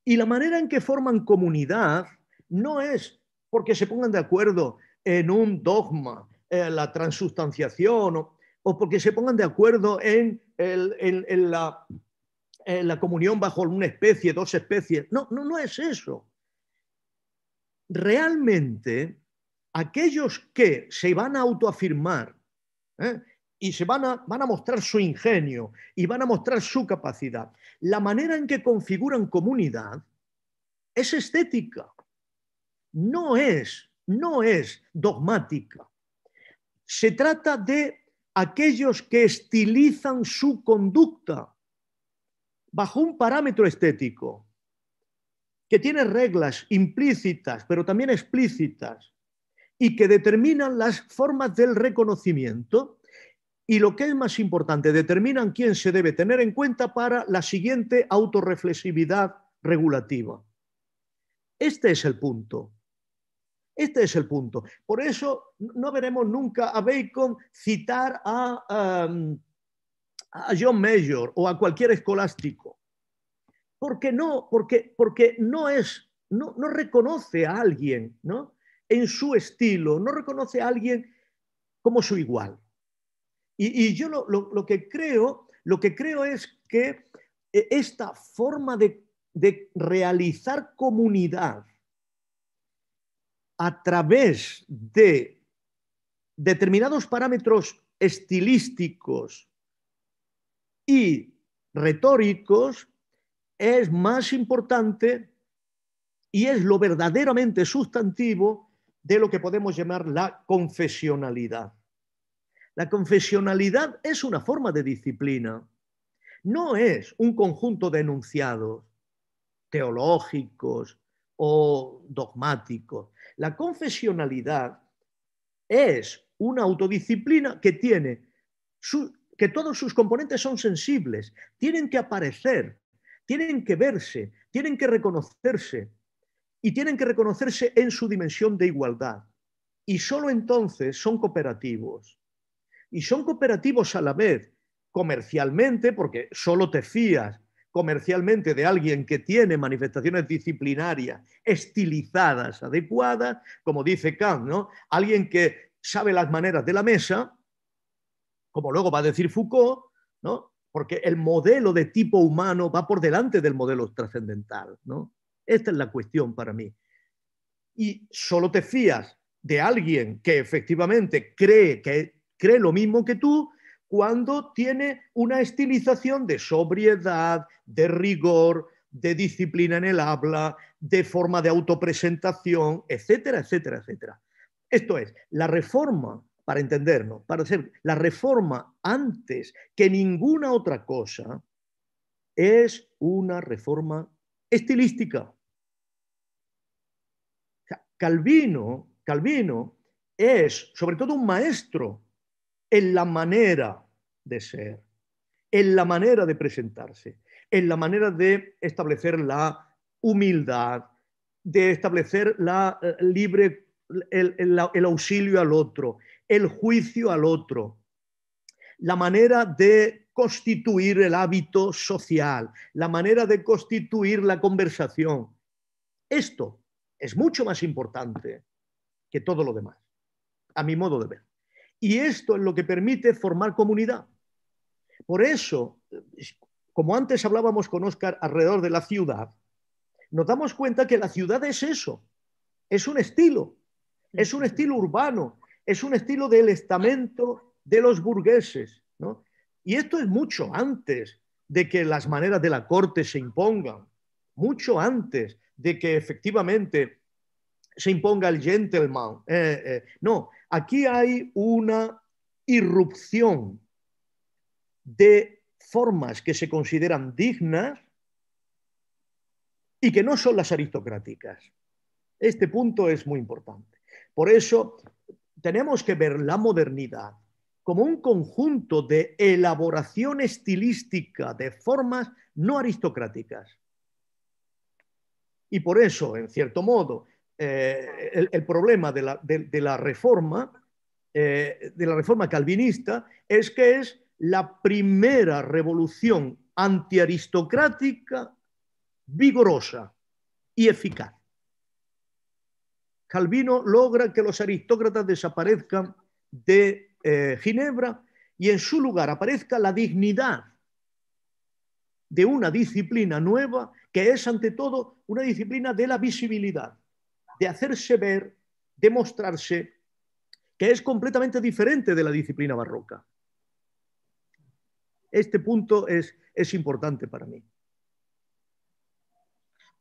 Y la manera en que forman comunidad no es porque se pongan de acuerdo en un dogma, eh, la transustanciación, o, porque se pongan de acuerdo en, la, comunión bajo una especie, dos especies. No, no, no es eso realmente aquellos que se van a autoafirmar ¿eh? y se van a, van a mostrar su ingenio y van a mostrar su capacidad, la manera en que configuran comunidad es estética, no es, no es dogmática. Se trata de aquellos que estilizan su conducta bajo un parámetro estético que tiene reglas implícitas, pero también explícitas, y que determinan las formas del reconocimiento y lo que es más importante, determinan quién se debe tener en cuenta para la siguiente autorreflexividad regulativa. Este es el punto. Este es el punto. Por eso no veremos nunca a Bacon citar a, um, John Major o a cualquier escolástico porque no, porque, porque no es, no, no reconoce a alguien en su estilo, no reconoce a alguien como su igual. Y, yo lo, que creo, lo que creo es que eh, esta forma de, de realizar comunidad a través de determinados parámetros estilísticos y retóricos es más importante y es lo verdaderamente sustantivo de lo que podemos llamar la confesionalidad. La confesionalidad es una forma de disciplina, no es un conjunto de enunciados teológicos o dogmáticos. La confesionalidad es una autodisciplina que tiene que todos sus componentes son sensibles, tienen que aparecer tienen que verse, tienen que reconocerse y tienen que reconocerse en su dimensión de igualdad. Y solo entonces son cooperativos. Y son cooperativos a la vez comercialmente, porque solo te fías comercialmente de alguien que tiene manifestaciones disciplinarias estilizadas, adecuadas, como dice Kant, ¿no? Alguien que sabe las maneras de la mesa, como luego va a decir Foucault, ¿no? porque el modelo de tipo humano va por delante del modelo trascendental, ¿no? Esta es la cuestión para mí. Y solo te fías de alguien que efectivamente cree que cree lo mismo que tú cuando tiene una estilización de sobriedad, de rigor, de disciplina en el habla, de forma de autopresentación, etcétera, etcétera, etcétera. Esto es, la reforma para entendernos, para hacer la reforma antes que ninguna otra cosa, es una reforma estilística. Calvino, Calvino es sobre todo un maestro en la manera de ser, en la manera de presentarse, en la manera de establecer la humildad, de establecer la eh, libre el, auxilio al otro, el juicio al otro, la manera de constituir el hábito social, la manera de constituir la conversación. Esto es mucho más importante que todo lo demás, a mi modo de ver. Y esto es lo que permite formar comunidad. Por eso, como antes hablábamos con Oscar alrededor de la ciudad, nos damos cuenta que la ciudad es eso, es un estilo, es un estilo urbano, es un estilo del estamento de los burgueses. Y esto es mucho antes de que las maneras de la corte se impongan, mucho antes de que efectivamente se imponga el gentleman. Eh, eh, no, aquí hay una irrupción de formas que se consideran dignas y que no son las aristocráticas. Este punto es muy importante. Por eso tenemos que ver la modernidad como un conjunto de elaboración estilística de formas no aristocráticas. Y por eso, en cierto modo, eh, el, problema de la, reforma, eh, de la reforma calvinista, es que es la primera revolución antiaristocrática vigorosa y eficaz. Calvino logra que los aristócratas desaparezcan de eh, Ginebra y en su lugar aparezca la dignidad de una disciplina nueva que es ante todo una disciplina de la visibilidad, de hacerse ver, de mostrarse, que es completamente diferente de la disciplina barroca. Este punto es, es importante para mí.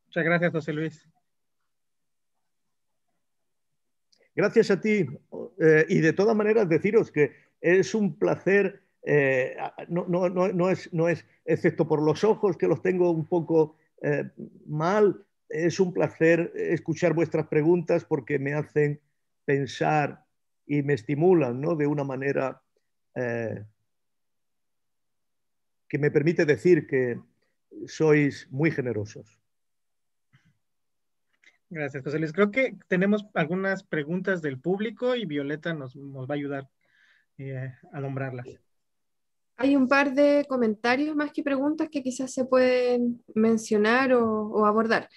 Muchas gracias, José Luis. Gracias a ti eh, y de todas maneras deciros que es un placer, eh, no, no, es, no es, excepto por los ojos que los tengo un poco eh, mal, es un placer escuchar vuestras preguntas porque me hacen pensar y me estimulan ¿no? de una manera que me permite decir que sois muy generosos. Gracias, José Luis. Creo que tenemos algunas preguntas del público y Violeta nos, va a ayudar eh, a nombrarlas. Hay un par de comentarios más que preguntas que quizás se pueden mencionar o, abordar.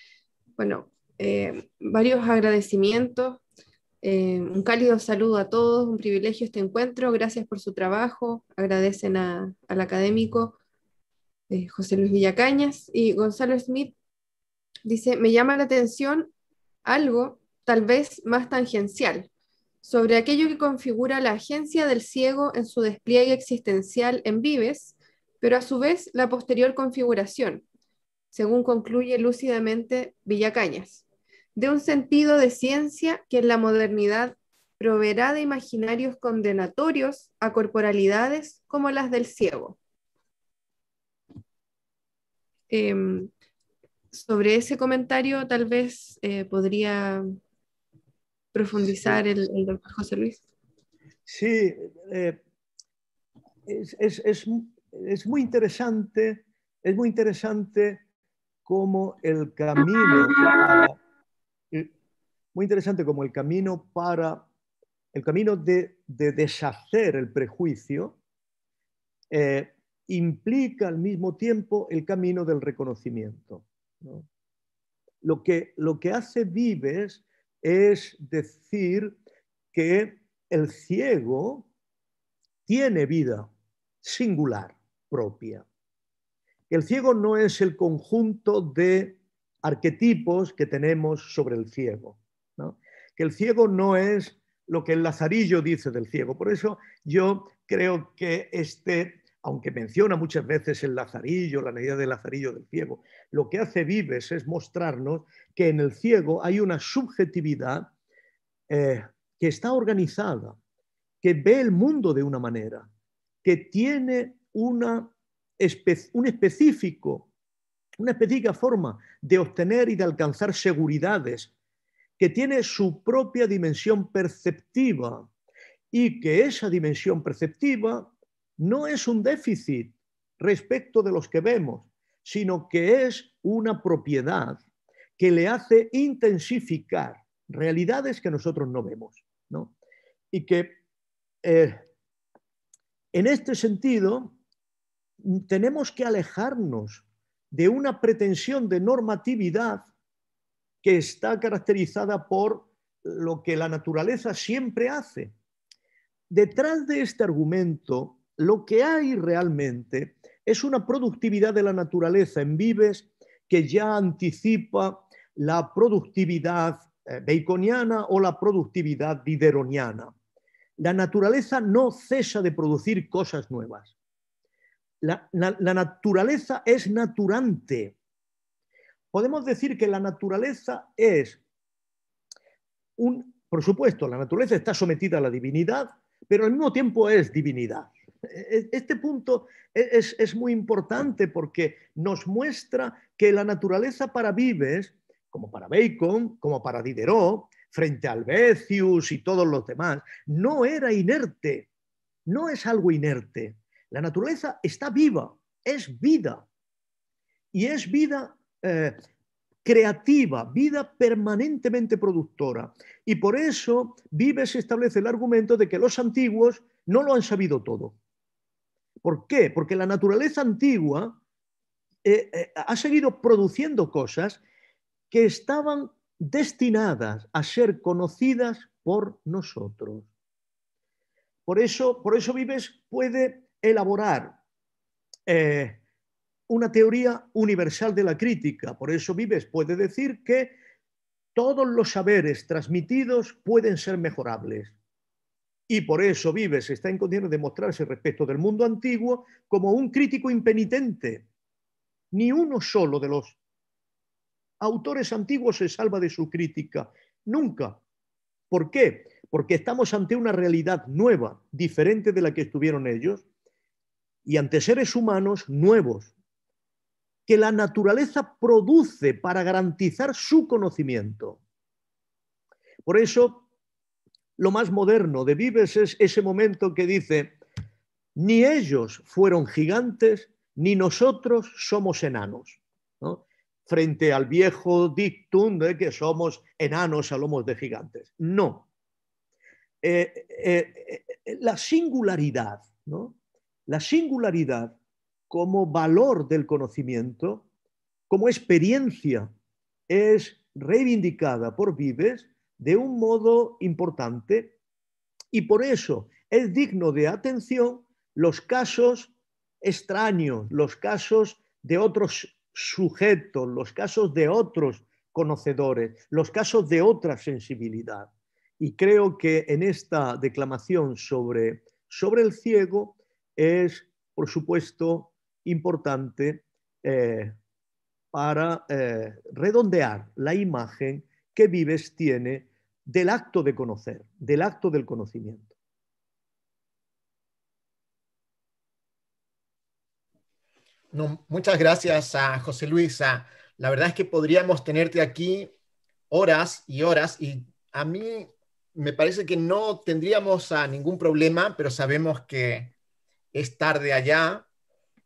Bueno, eh, varios agradecimientos, eh, un cálido saludo a todos, un privilegio este encuentro, gracias por su trabajo, agradecen al académico José Luis Villacañas y Gonzalo Smith dice, me llama la atención algo tal vez más tangencial, sobre aquello que configura la agencia del ciego en su despliegue existencial en Vives, pero a su vez la posterior configuración, según concluye lúcidamente Villacañas, de un sentido de ciencia que en la modernidad proveerá de imaginarios condenatorios a corporalidades como las del ciego. Em, sobre ese comentario tal vez eh, podría profundizar el, doctor José Luis. Sí, eh, es, muy interesante, es muy interesante cómo el camino eh, muy interesante como el camino para el camino de, deshacer el prejuicio implica al mismo tiempo el camino del reconocimiento. Lo, que, lo que hace Vives es decir que el ciego tiene vida singular, propia. El ciego no es el conjunto de arquetipos que tenemos sobre el ciego. Que el ciego no es lo que el lazarillo dice del ciego. Por eso yo creo que este aunque menciona muchas veces el lazarillo, la medida del lazarillo del ciego, lo que hace Vives es mostrarnos que en el ciego hay una subjetividad eh, que está organizada, que ve el mundo de una manera, que tiene una un específico, una específica forma de obtener y de alcanzar seguridades, que tiene su propia dimensión perceptiva y que esa dimensión perceptiva no es un déficit respecto de los que vemos, sino que es una propiedad que le hace intensificar realidades que nosotros no vemos. Y que eh, en este sentido tenemos que alejarnos de una pretensión de normatividad que está caracterizada por lo que la naturaleza siempre hace. Detrás de este argumento lo que hay realmente es una productividad de la naturaleza en vives que ya anticipa la productividad eh, baconiana o la productividad dideroniana. La naturaleza no cesa de producir cosas nuevas. La, naturaleza es naturante. Podemos decir que la naturaleza es un, por supuesto, la naturaleza está sometida a la divinidad, pero al mismo tiempo es divinidad. E-, e-, este punto e-, es, muy importante porque nos muestra que la naturaleza para Vives, como para Bacon, como para Diderot, frente al Albecius y todos los demás, no era inerte, no es algo inerte. La naturaleza está viva, es vida. Y es vida eh, creativa, vida permanentemente productora. Y por eso Vives establece el argumento de que los antiguos no lo han sabido todo. ¿Por qué? Porque la naturaleza antigua eh, eh, ha seguido produciendo cosas que estaban destinadas a ser conocidas por nosotros. Por eso, Vives puede elaborar eh, una teoría universal de la crítica. Por eso Vives puede decir que todos los saberes transmitidos pueden ser mejorables y por eso vive, se está en de mostrarse respecto del mundo antiguo como un crítico impenitente. Ni uno solo de los autores antiguos se salva de su crítica, nunca. ¿Por qué? Porque estamos ante una realidad nueva, diferente de la que estuvieron ellos, y ante seres humanos nuevos, que la naturaleza produce para garantizar su conocimiento. Por eso lo más moderno de Vives es ese momento que dice, ni ellos fueron gigantes, ni nosotros somos enanos. Frente al viejo dictum de que somos enanos a lomos de gigantes. No. Eh, eh, eh, la singularidad, ¿no? la singularidad como valor del conocimiento, como experiencia, es reivindicada por Vives de un modo importante y por eso es digno de atención los casos extraños, los casos de otros sujetos, los casos de otros conocedores, los casos de otra sensibilidad. Y creo que en esta declamación sobre, sobre el ciego es, por supuesto, importante eh, para eh, redondear la imagen que Vives tiene del acto de conocer, del acto del conocimiento. muchas gracias a José Luis. La verdad es que podríamos tenerte aquí horas y horas y a mí me parece que no tendríamos ningún problema, pero sabemos que es tarde allá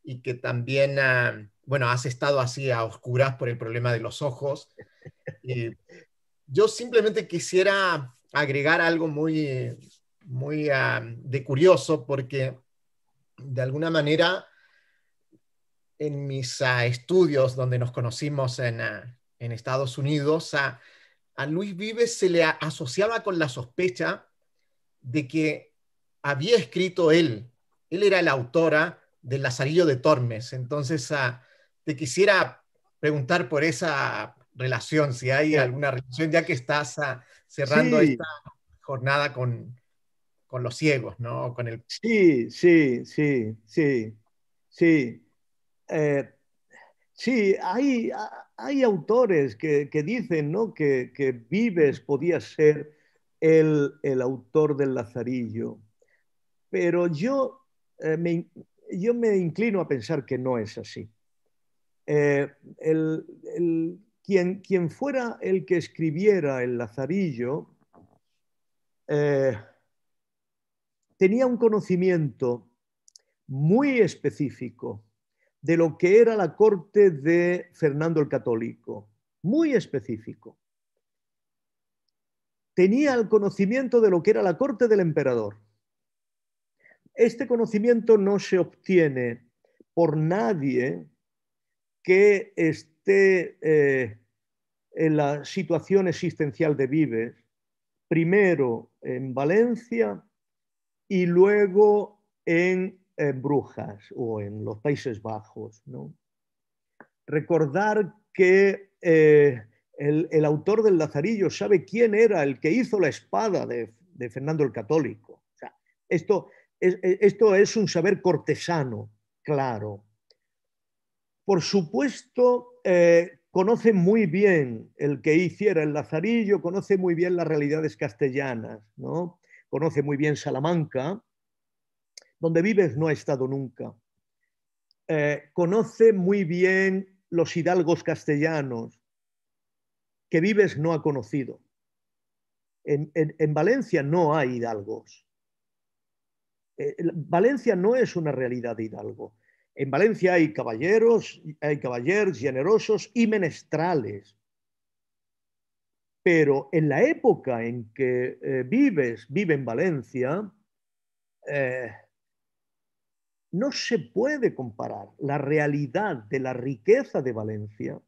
y que también, ah, bueno, has estado así a oscuras por el problema de los ojos. Yo simplemente quisiera agregar algo muy, muy ah, de curioso porque de alguna manera en mis ah, estudios donde nos conocimos en, ah, Estados Unidos, a, Luis Vives se le asociaba con la sospecha de que había escrito él. Él era la autora del Lazarillo de Tormes. Entonces, te quisiera preguntar por esa relación, si hay alguna relación, ya que estás ah, cerrando esta jornada con, los ciegos, ¿no? Con el... Sí, sí, sí, sí, sí. Eh, sí, hay, hay autores que, dicen que, Vives podía ser el, autor del Lazarillo, pero yo, eh, me, yo me inclino a pensar que no es así. Eh, el, quien, fuera el que escribiera el Lazarillo, eh, tenía un conocimiento muy específico de lo que era la corte de Fernando el Católico, muy específico. Tenía el conocimiento de lo que era la corte del emperador. Este conocimiento no se obtiene por nadie que esté eh, en la situación existencial de Vives, primero en Valencia y luego en, Brujas o en los Países Bajos. Recordar que eh, el, autor del Lazarillo sabe quién era el que hizo la espada de, Fernando el Católico. esto, e, esto es un saber cortesano, claro. Por supuesto, eh, conoce muy bien el que hiciera el Lazarillo, conoce muy bien las realidades castellanas, ¿no? conoce muy bien Salamanca, donde vives no ha estado nunca. Eh, conoce muy bien los hidalgos castellanos, que vives no ha conocido. En, Valencia no hay hidalgos. Eh, Valencia no es una realidad de hidalgo. En Valencia hay caballeros, hay caballeros generosos y menestrales. Pero en la época en que eh, vives, vive en Valencia, eh, no se puede comparar la realidad de la riqueza de Valencia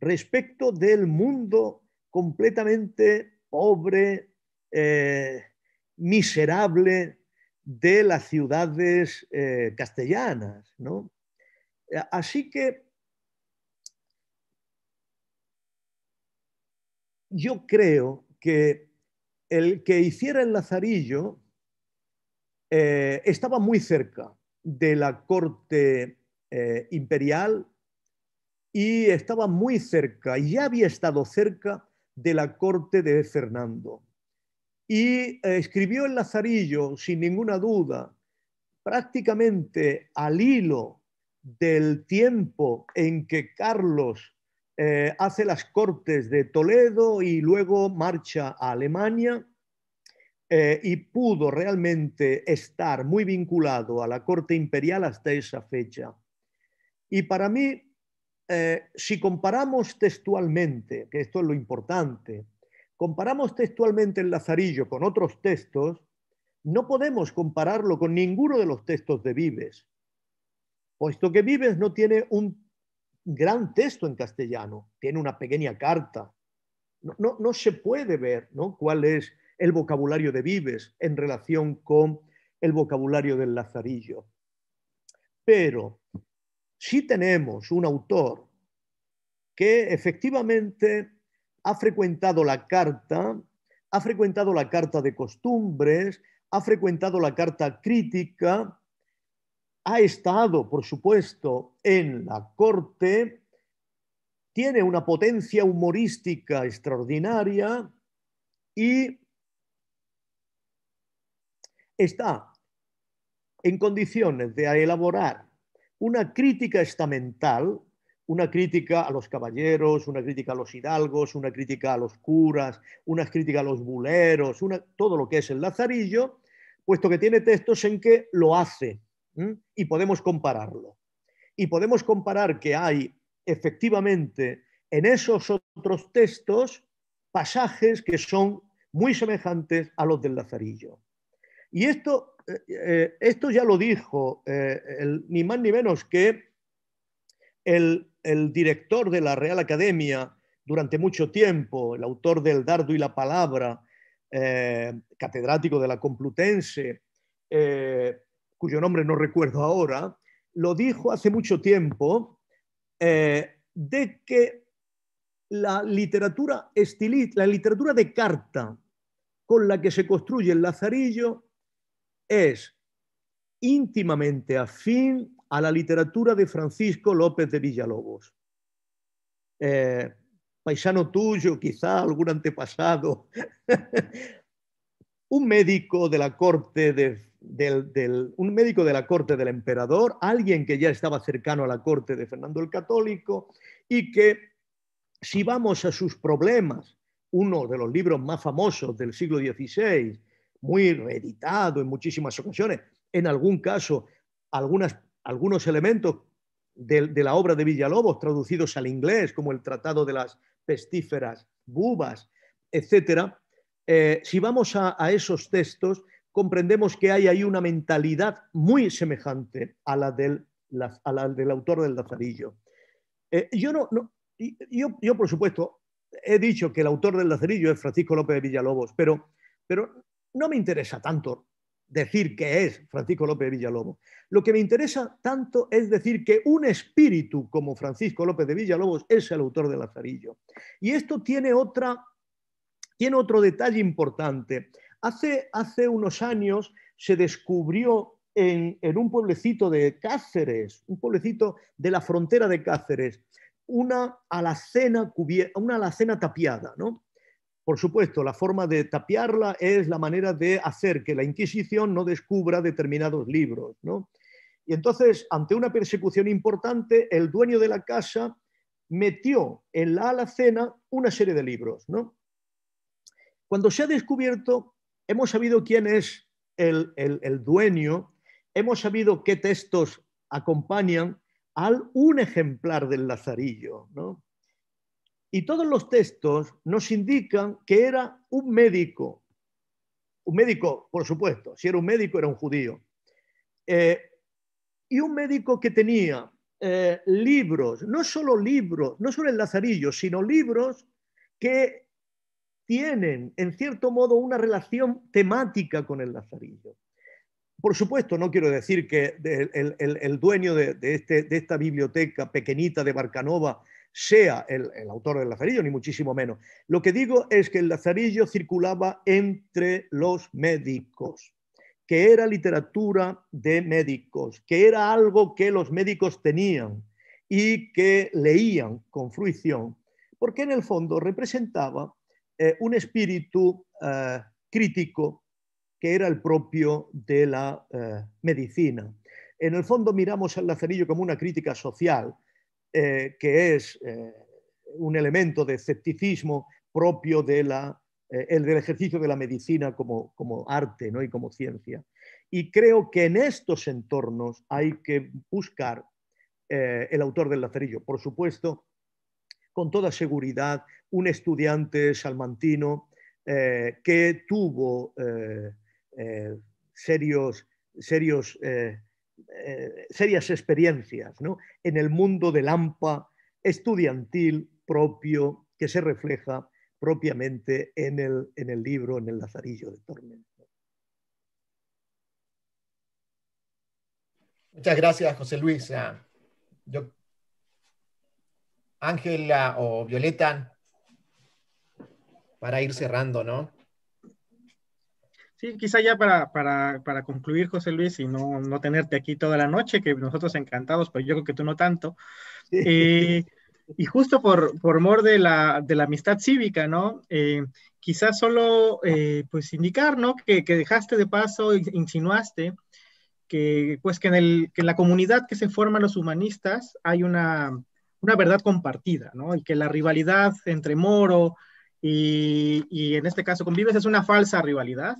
respecto del mundo completamente pobre, eh, miserable de las ciudades eh, castellanas. ¿no? Eh, así que yo creo que el que hiciera el Lazarillo eh, estaba muy cerca de la corte imperial y estaba muy cerca, y ya había estado cerca de la corte de Fernando. Y eh, escribió el Lazarillo, sin ninguna duda, prácticamente al hilo del tiempo en que Carlos eh, hace las cortes de Toledo y luego marcha a Alemania eh, y pudo realmente estar muy vinculado a la corte imperial hasta esa fecha. Y para mí, si comparamos textualmente, que esto es lo importante, comparamos textualmente el Lazarillo con otros textos, no podemos compararlo con ninguno de los textos de Vives, puesto que Vives no tiene un gran texto en castellano, tiene una pequeña carta. No, no, se puede ver cuál es el vocabulario de Vives en relación con el vocabulario del Lazarillo. Pero si sí tenemos un autor que efectivamente ha frecuentado la carta, ha frecuentado la carta de costumbres, ha frecuentado la carta crítica, ha estado, por supuesto, en la corte, tiene una potencia humorística extraordinaria y está en condiciones de elaborar una crítica estamental una crítica a los caballeros, una crítica a los hidalgos, una crítica a los curas, una crítica a los buleros, todo lo que es el Lazarillo, puesto que tiene textos en que lo hace y podemos compararlo. Y podemos comparar que hay efectivamente en esos otros textos pasajes que son muy semejantes a los del Lazarillo. Y esto, eh, eh, esto ya lo dijo eh, ni más ni menos que el el director de la Real Academia durante mucho tiempo, el autor del Dardo y la Palabra, eh, catedrático de la Complutense, eh, cuyo nombre no recuerdo ahora, lo dijo hace mucho tiempo eh, de que la literatura la literatura de carta con la que se construye el Lazarillo es íntimamente afín a la literatura de Francisco López de Villalobos. Eh, paisano tuyo, quizá algún antepasado, un médico de la corte del, un médico de la corte del emperador, alguien que ya estaba cercano a la corte de Fernando el Católico y que si vamos a sus problemas, uno de los libros más famosos del siglo XVI, muy reeditado en muchísimas ocasiones, en algún caso algunas algunos elementos de, la obra de Villalobos traducidos al inglés, como el Tratado de las Pestíferas, Bubas, etc., eh, si vamos a, esos textos, comprendemos que hay ahí una mentalidad muy semejante a la del, del autor del Lazarillo. Eh, yo, no, no yo, por supuesto, he dicho que el autor del Lazarillo es Francisco López de Villalobos, pero, pero no me interesa tanto decir que es Francisco López de Villalobos. Lo que me interesa tanto es decir que un espíritu como Francisco López de Villalobos es el autor de Lazarillo. Y esto tiene, otra, tiene otro detalle importante. Hace, hace unos años se descubrió en, un pueblecito de Cáceres, un pueblecito de la frontera de Cáceres, una alacena, una alacena tapiada, ¿no? Por supuesto, la forma de tapiarla es la manera de hacer que la Inquisición no descubra determinados libros. ¿no? Y entonces, ante una persecución importante, el dueño de la casa metió en la alacena una serie de libros. ¿no? Cuando se ha descubierto, hemos sabido quién es el, dueño, hemos sabido qué textos acompañan al un ejemplar del lazarillo. ¿no? Y todos los textos nos indican que era un médico, un médico, por supuesto, si era un médico era un judío, eh, y un médico que tenía eh, libros, no solo libros, no solo el lazarillo, sino libros que tienen, en cierto modo, una relación temática con el lazarillo. Por supuesto, no quiero decir que el, dueño este, de esta biblioteca pequeñita de Barcanova sea el, autor del lazarillo, ni muchísimo menos. Lo que digo es que el lazarillo circulaba entre los médicos, que era literatura de médicos, que era algo que los médicos tenían y que leían con fruición, porque en el fondo representaba eh, un espíritu eh, crítico que era el propio de la eh, medicina. En el fondo miramos al Lazarillo como una crítica social, eh, que es eh, un elemento de escepticismo propio de la, eh, el del ejercicio de la medicina como, arte ¿no? y como ciencia. Y creo que en estos entornos hay que buscar el autor del lacerillo. Por supuesto, con toda seguridad, un estudiante salmantino que tuvo serios, serios eh, serias experiencias en el mundo del AMPA estudiantil propio que se refleja propiamente en el, libro, en el Lazarillo de Tormento. Muchas gracias, José Luis. Ah, Ángela o Violeta, para ir cerrando, ¿no? Sí, quizá ya para, concluir, José Luis, y no, tenerte aquí toda la noche, que nosotros encantados, pero yo creo que tú no tanto. Eh, y justo por, por mor de la, amistad cívica, ¿no? Eh, quizás solo eh, pues indicar, ¿no? Que, dejaste de paso, insinuaste que pues que en, el, que la comunidad que se forman los humanistas hay una, verdad compartida, ¿no? Y que la rivalidad entre Moro y, y en este caso Convives es una falsa rivalidad,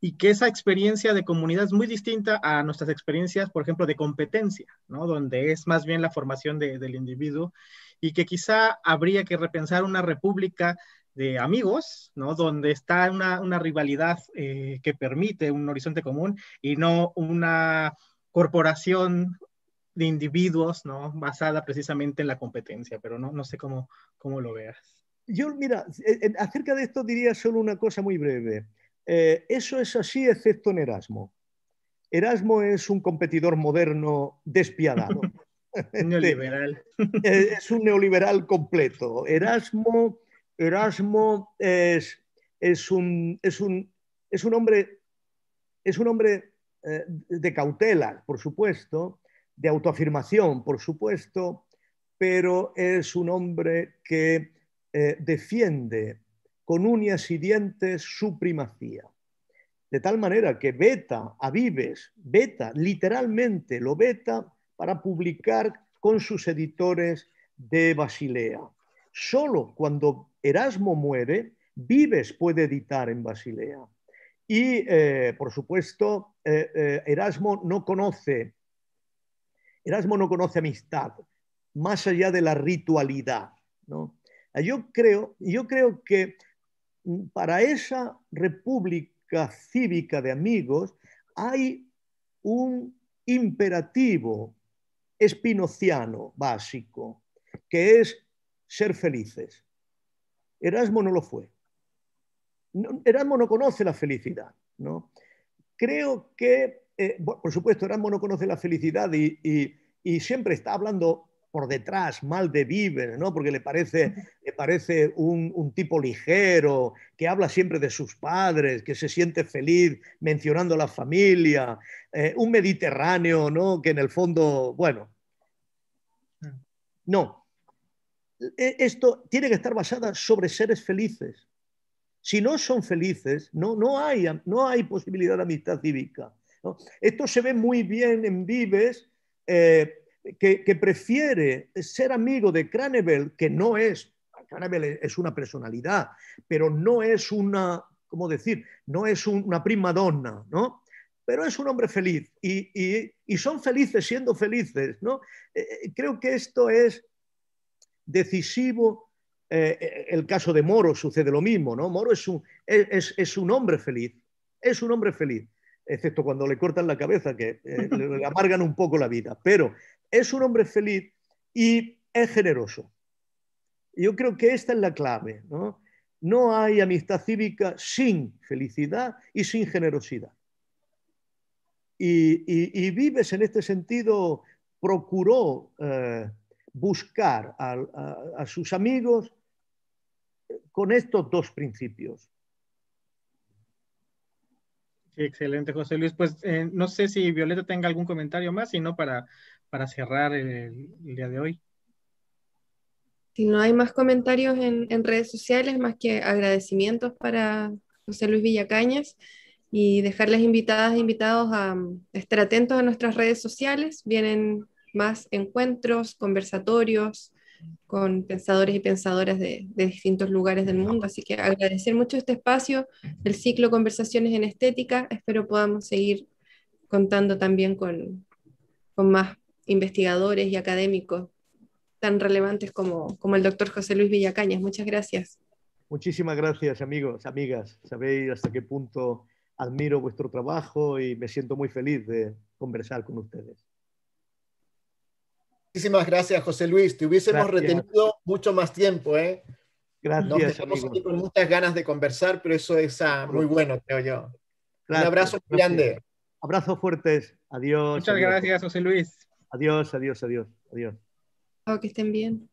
y que esa experiencia de comunidad es muy distinta a nuestras experiencias, por ejemplo, de competencia, ¿no? Donde es más bien la formación de, del individuo y que quizá habría que repensar una república de amigos, ¿no? Donde está una, una rivalidad eh, que permite un horizonte común y no una corporación de individuos, ¿no? Basada precisamente en la competencia, pero no, no sé cómo, cómo lo veas. Yo, mira, acerca de esto diría solo una cosa muy breve. Eh, eso es así excepto en Erasmo. Erasmo es un competidor moderno despiadado. neoliberal. Eh, es un neoliberal completo. Erasmo, Erasmo es, es, un, un, es un hombre, es un hombre eh, de cautela, por supuesto, de autoafirmación, por supuesto, pero es un hombre que defiende con uñas y dientes su primacía. De tal manera que beta a Vives, beta literalmente lo beta para publicar con sus editores de Basilea. Solo cuando Erasmo muere, Vives puede editar en Basilea. Y, eh, por supuesto, eh, eh, Erasmo no conoce, Erasmo no conoce amistad, más allá de la ritualidad. Yo, creo, yo creo que para esa república cívica de amigos hay un imperativo espinociano básico, que es ser felices. Erasmo no lo fue. Erasmo no conoce la felicidad. ¿no? Creo que, eh, por supuesto, Erasmo no conoce la felicidad y siempre está hablando por detrás, mal de Vives, ¿no? porque le parece, parece un, tipo ligero, que habla siempre de sus padres, que se siente feliz mencionando la familia, eh, un mediterráneo, ¿no? que en el fondo, bueno, mm. no. E, esto tiene que estar basada sobre seres felices. Si no son felices, no, no, hay, no hay posibilidad de amistad cívica. Esto se ve muy bien en Vives. Eh, que, prefiere ser amigo de cranevel, que no es, cranevel. es una personalidad, pero no es una, ¿cómo decir? No es una prima donna, ¿no? Pero es un hombre feliz y, son felices siendo felices, ¿no? Eh, eh, creo que esto es decisivo eh, el caso de Moro sucede lo mismo, ¿no? Moro es un, es, un hombre feliz, es un hombre feliz, excepto cuando le cortan la cabeza, que le amargan un poco la vida, pero es un hombre feliz y es generoso. Yo creo que esta es la clave. No, hay amistad cívica sin felicidad y sin generosidad. Y, Vives en este sentido procuró eh, buscar a, sus amigos eh, con estos dos principios. Excelente, José Luis. Pues eh, no sé si Violeta tenga algún comentario más, sino para para cerrar el, día de hoy. Si no hay más comentarios en, redes sociales, más que agradecimientos para José Luis Villacañas y dejarles invitadas e invitados a, mm, estar atentos a nuestras redes sociales. Vienen más encuentros, conversatorios con pensadores y pensadoras de, distintos lugares del mundo. Así que agradecer mucho este espacio, el ciclo Conversaciones en Estética. Espero podamos seguir contando también con, con más investigadores y académicos tan relevantes como, como el doctor José Luis Villacañas. Muchas gracias. Muchísimas gracias, amigos, amigas. Sabéis hasta qué punto admiro vuestro trabajo y me siento muy feliz de conversar con ustedes. Muchísimas gracias, José Luis. Te hubiésemos retenido mucho más tiempo, ¿eh? Gracias, Nos amigos. con muchas ganas de conversar, pero eso es ah, muy bueno, creo yo. Un abrazo grande. Abrazos fuertes. Adiós. Muchas gracias, José Luis. Adiós, adiós, adiós, adiós. que estén bien.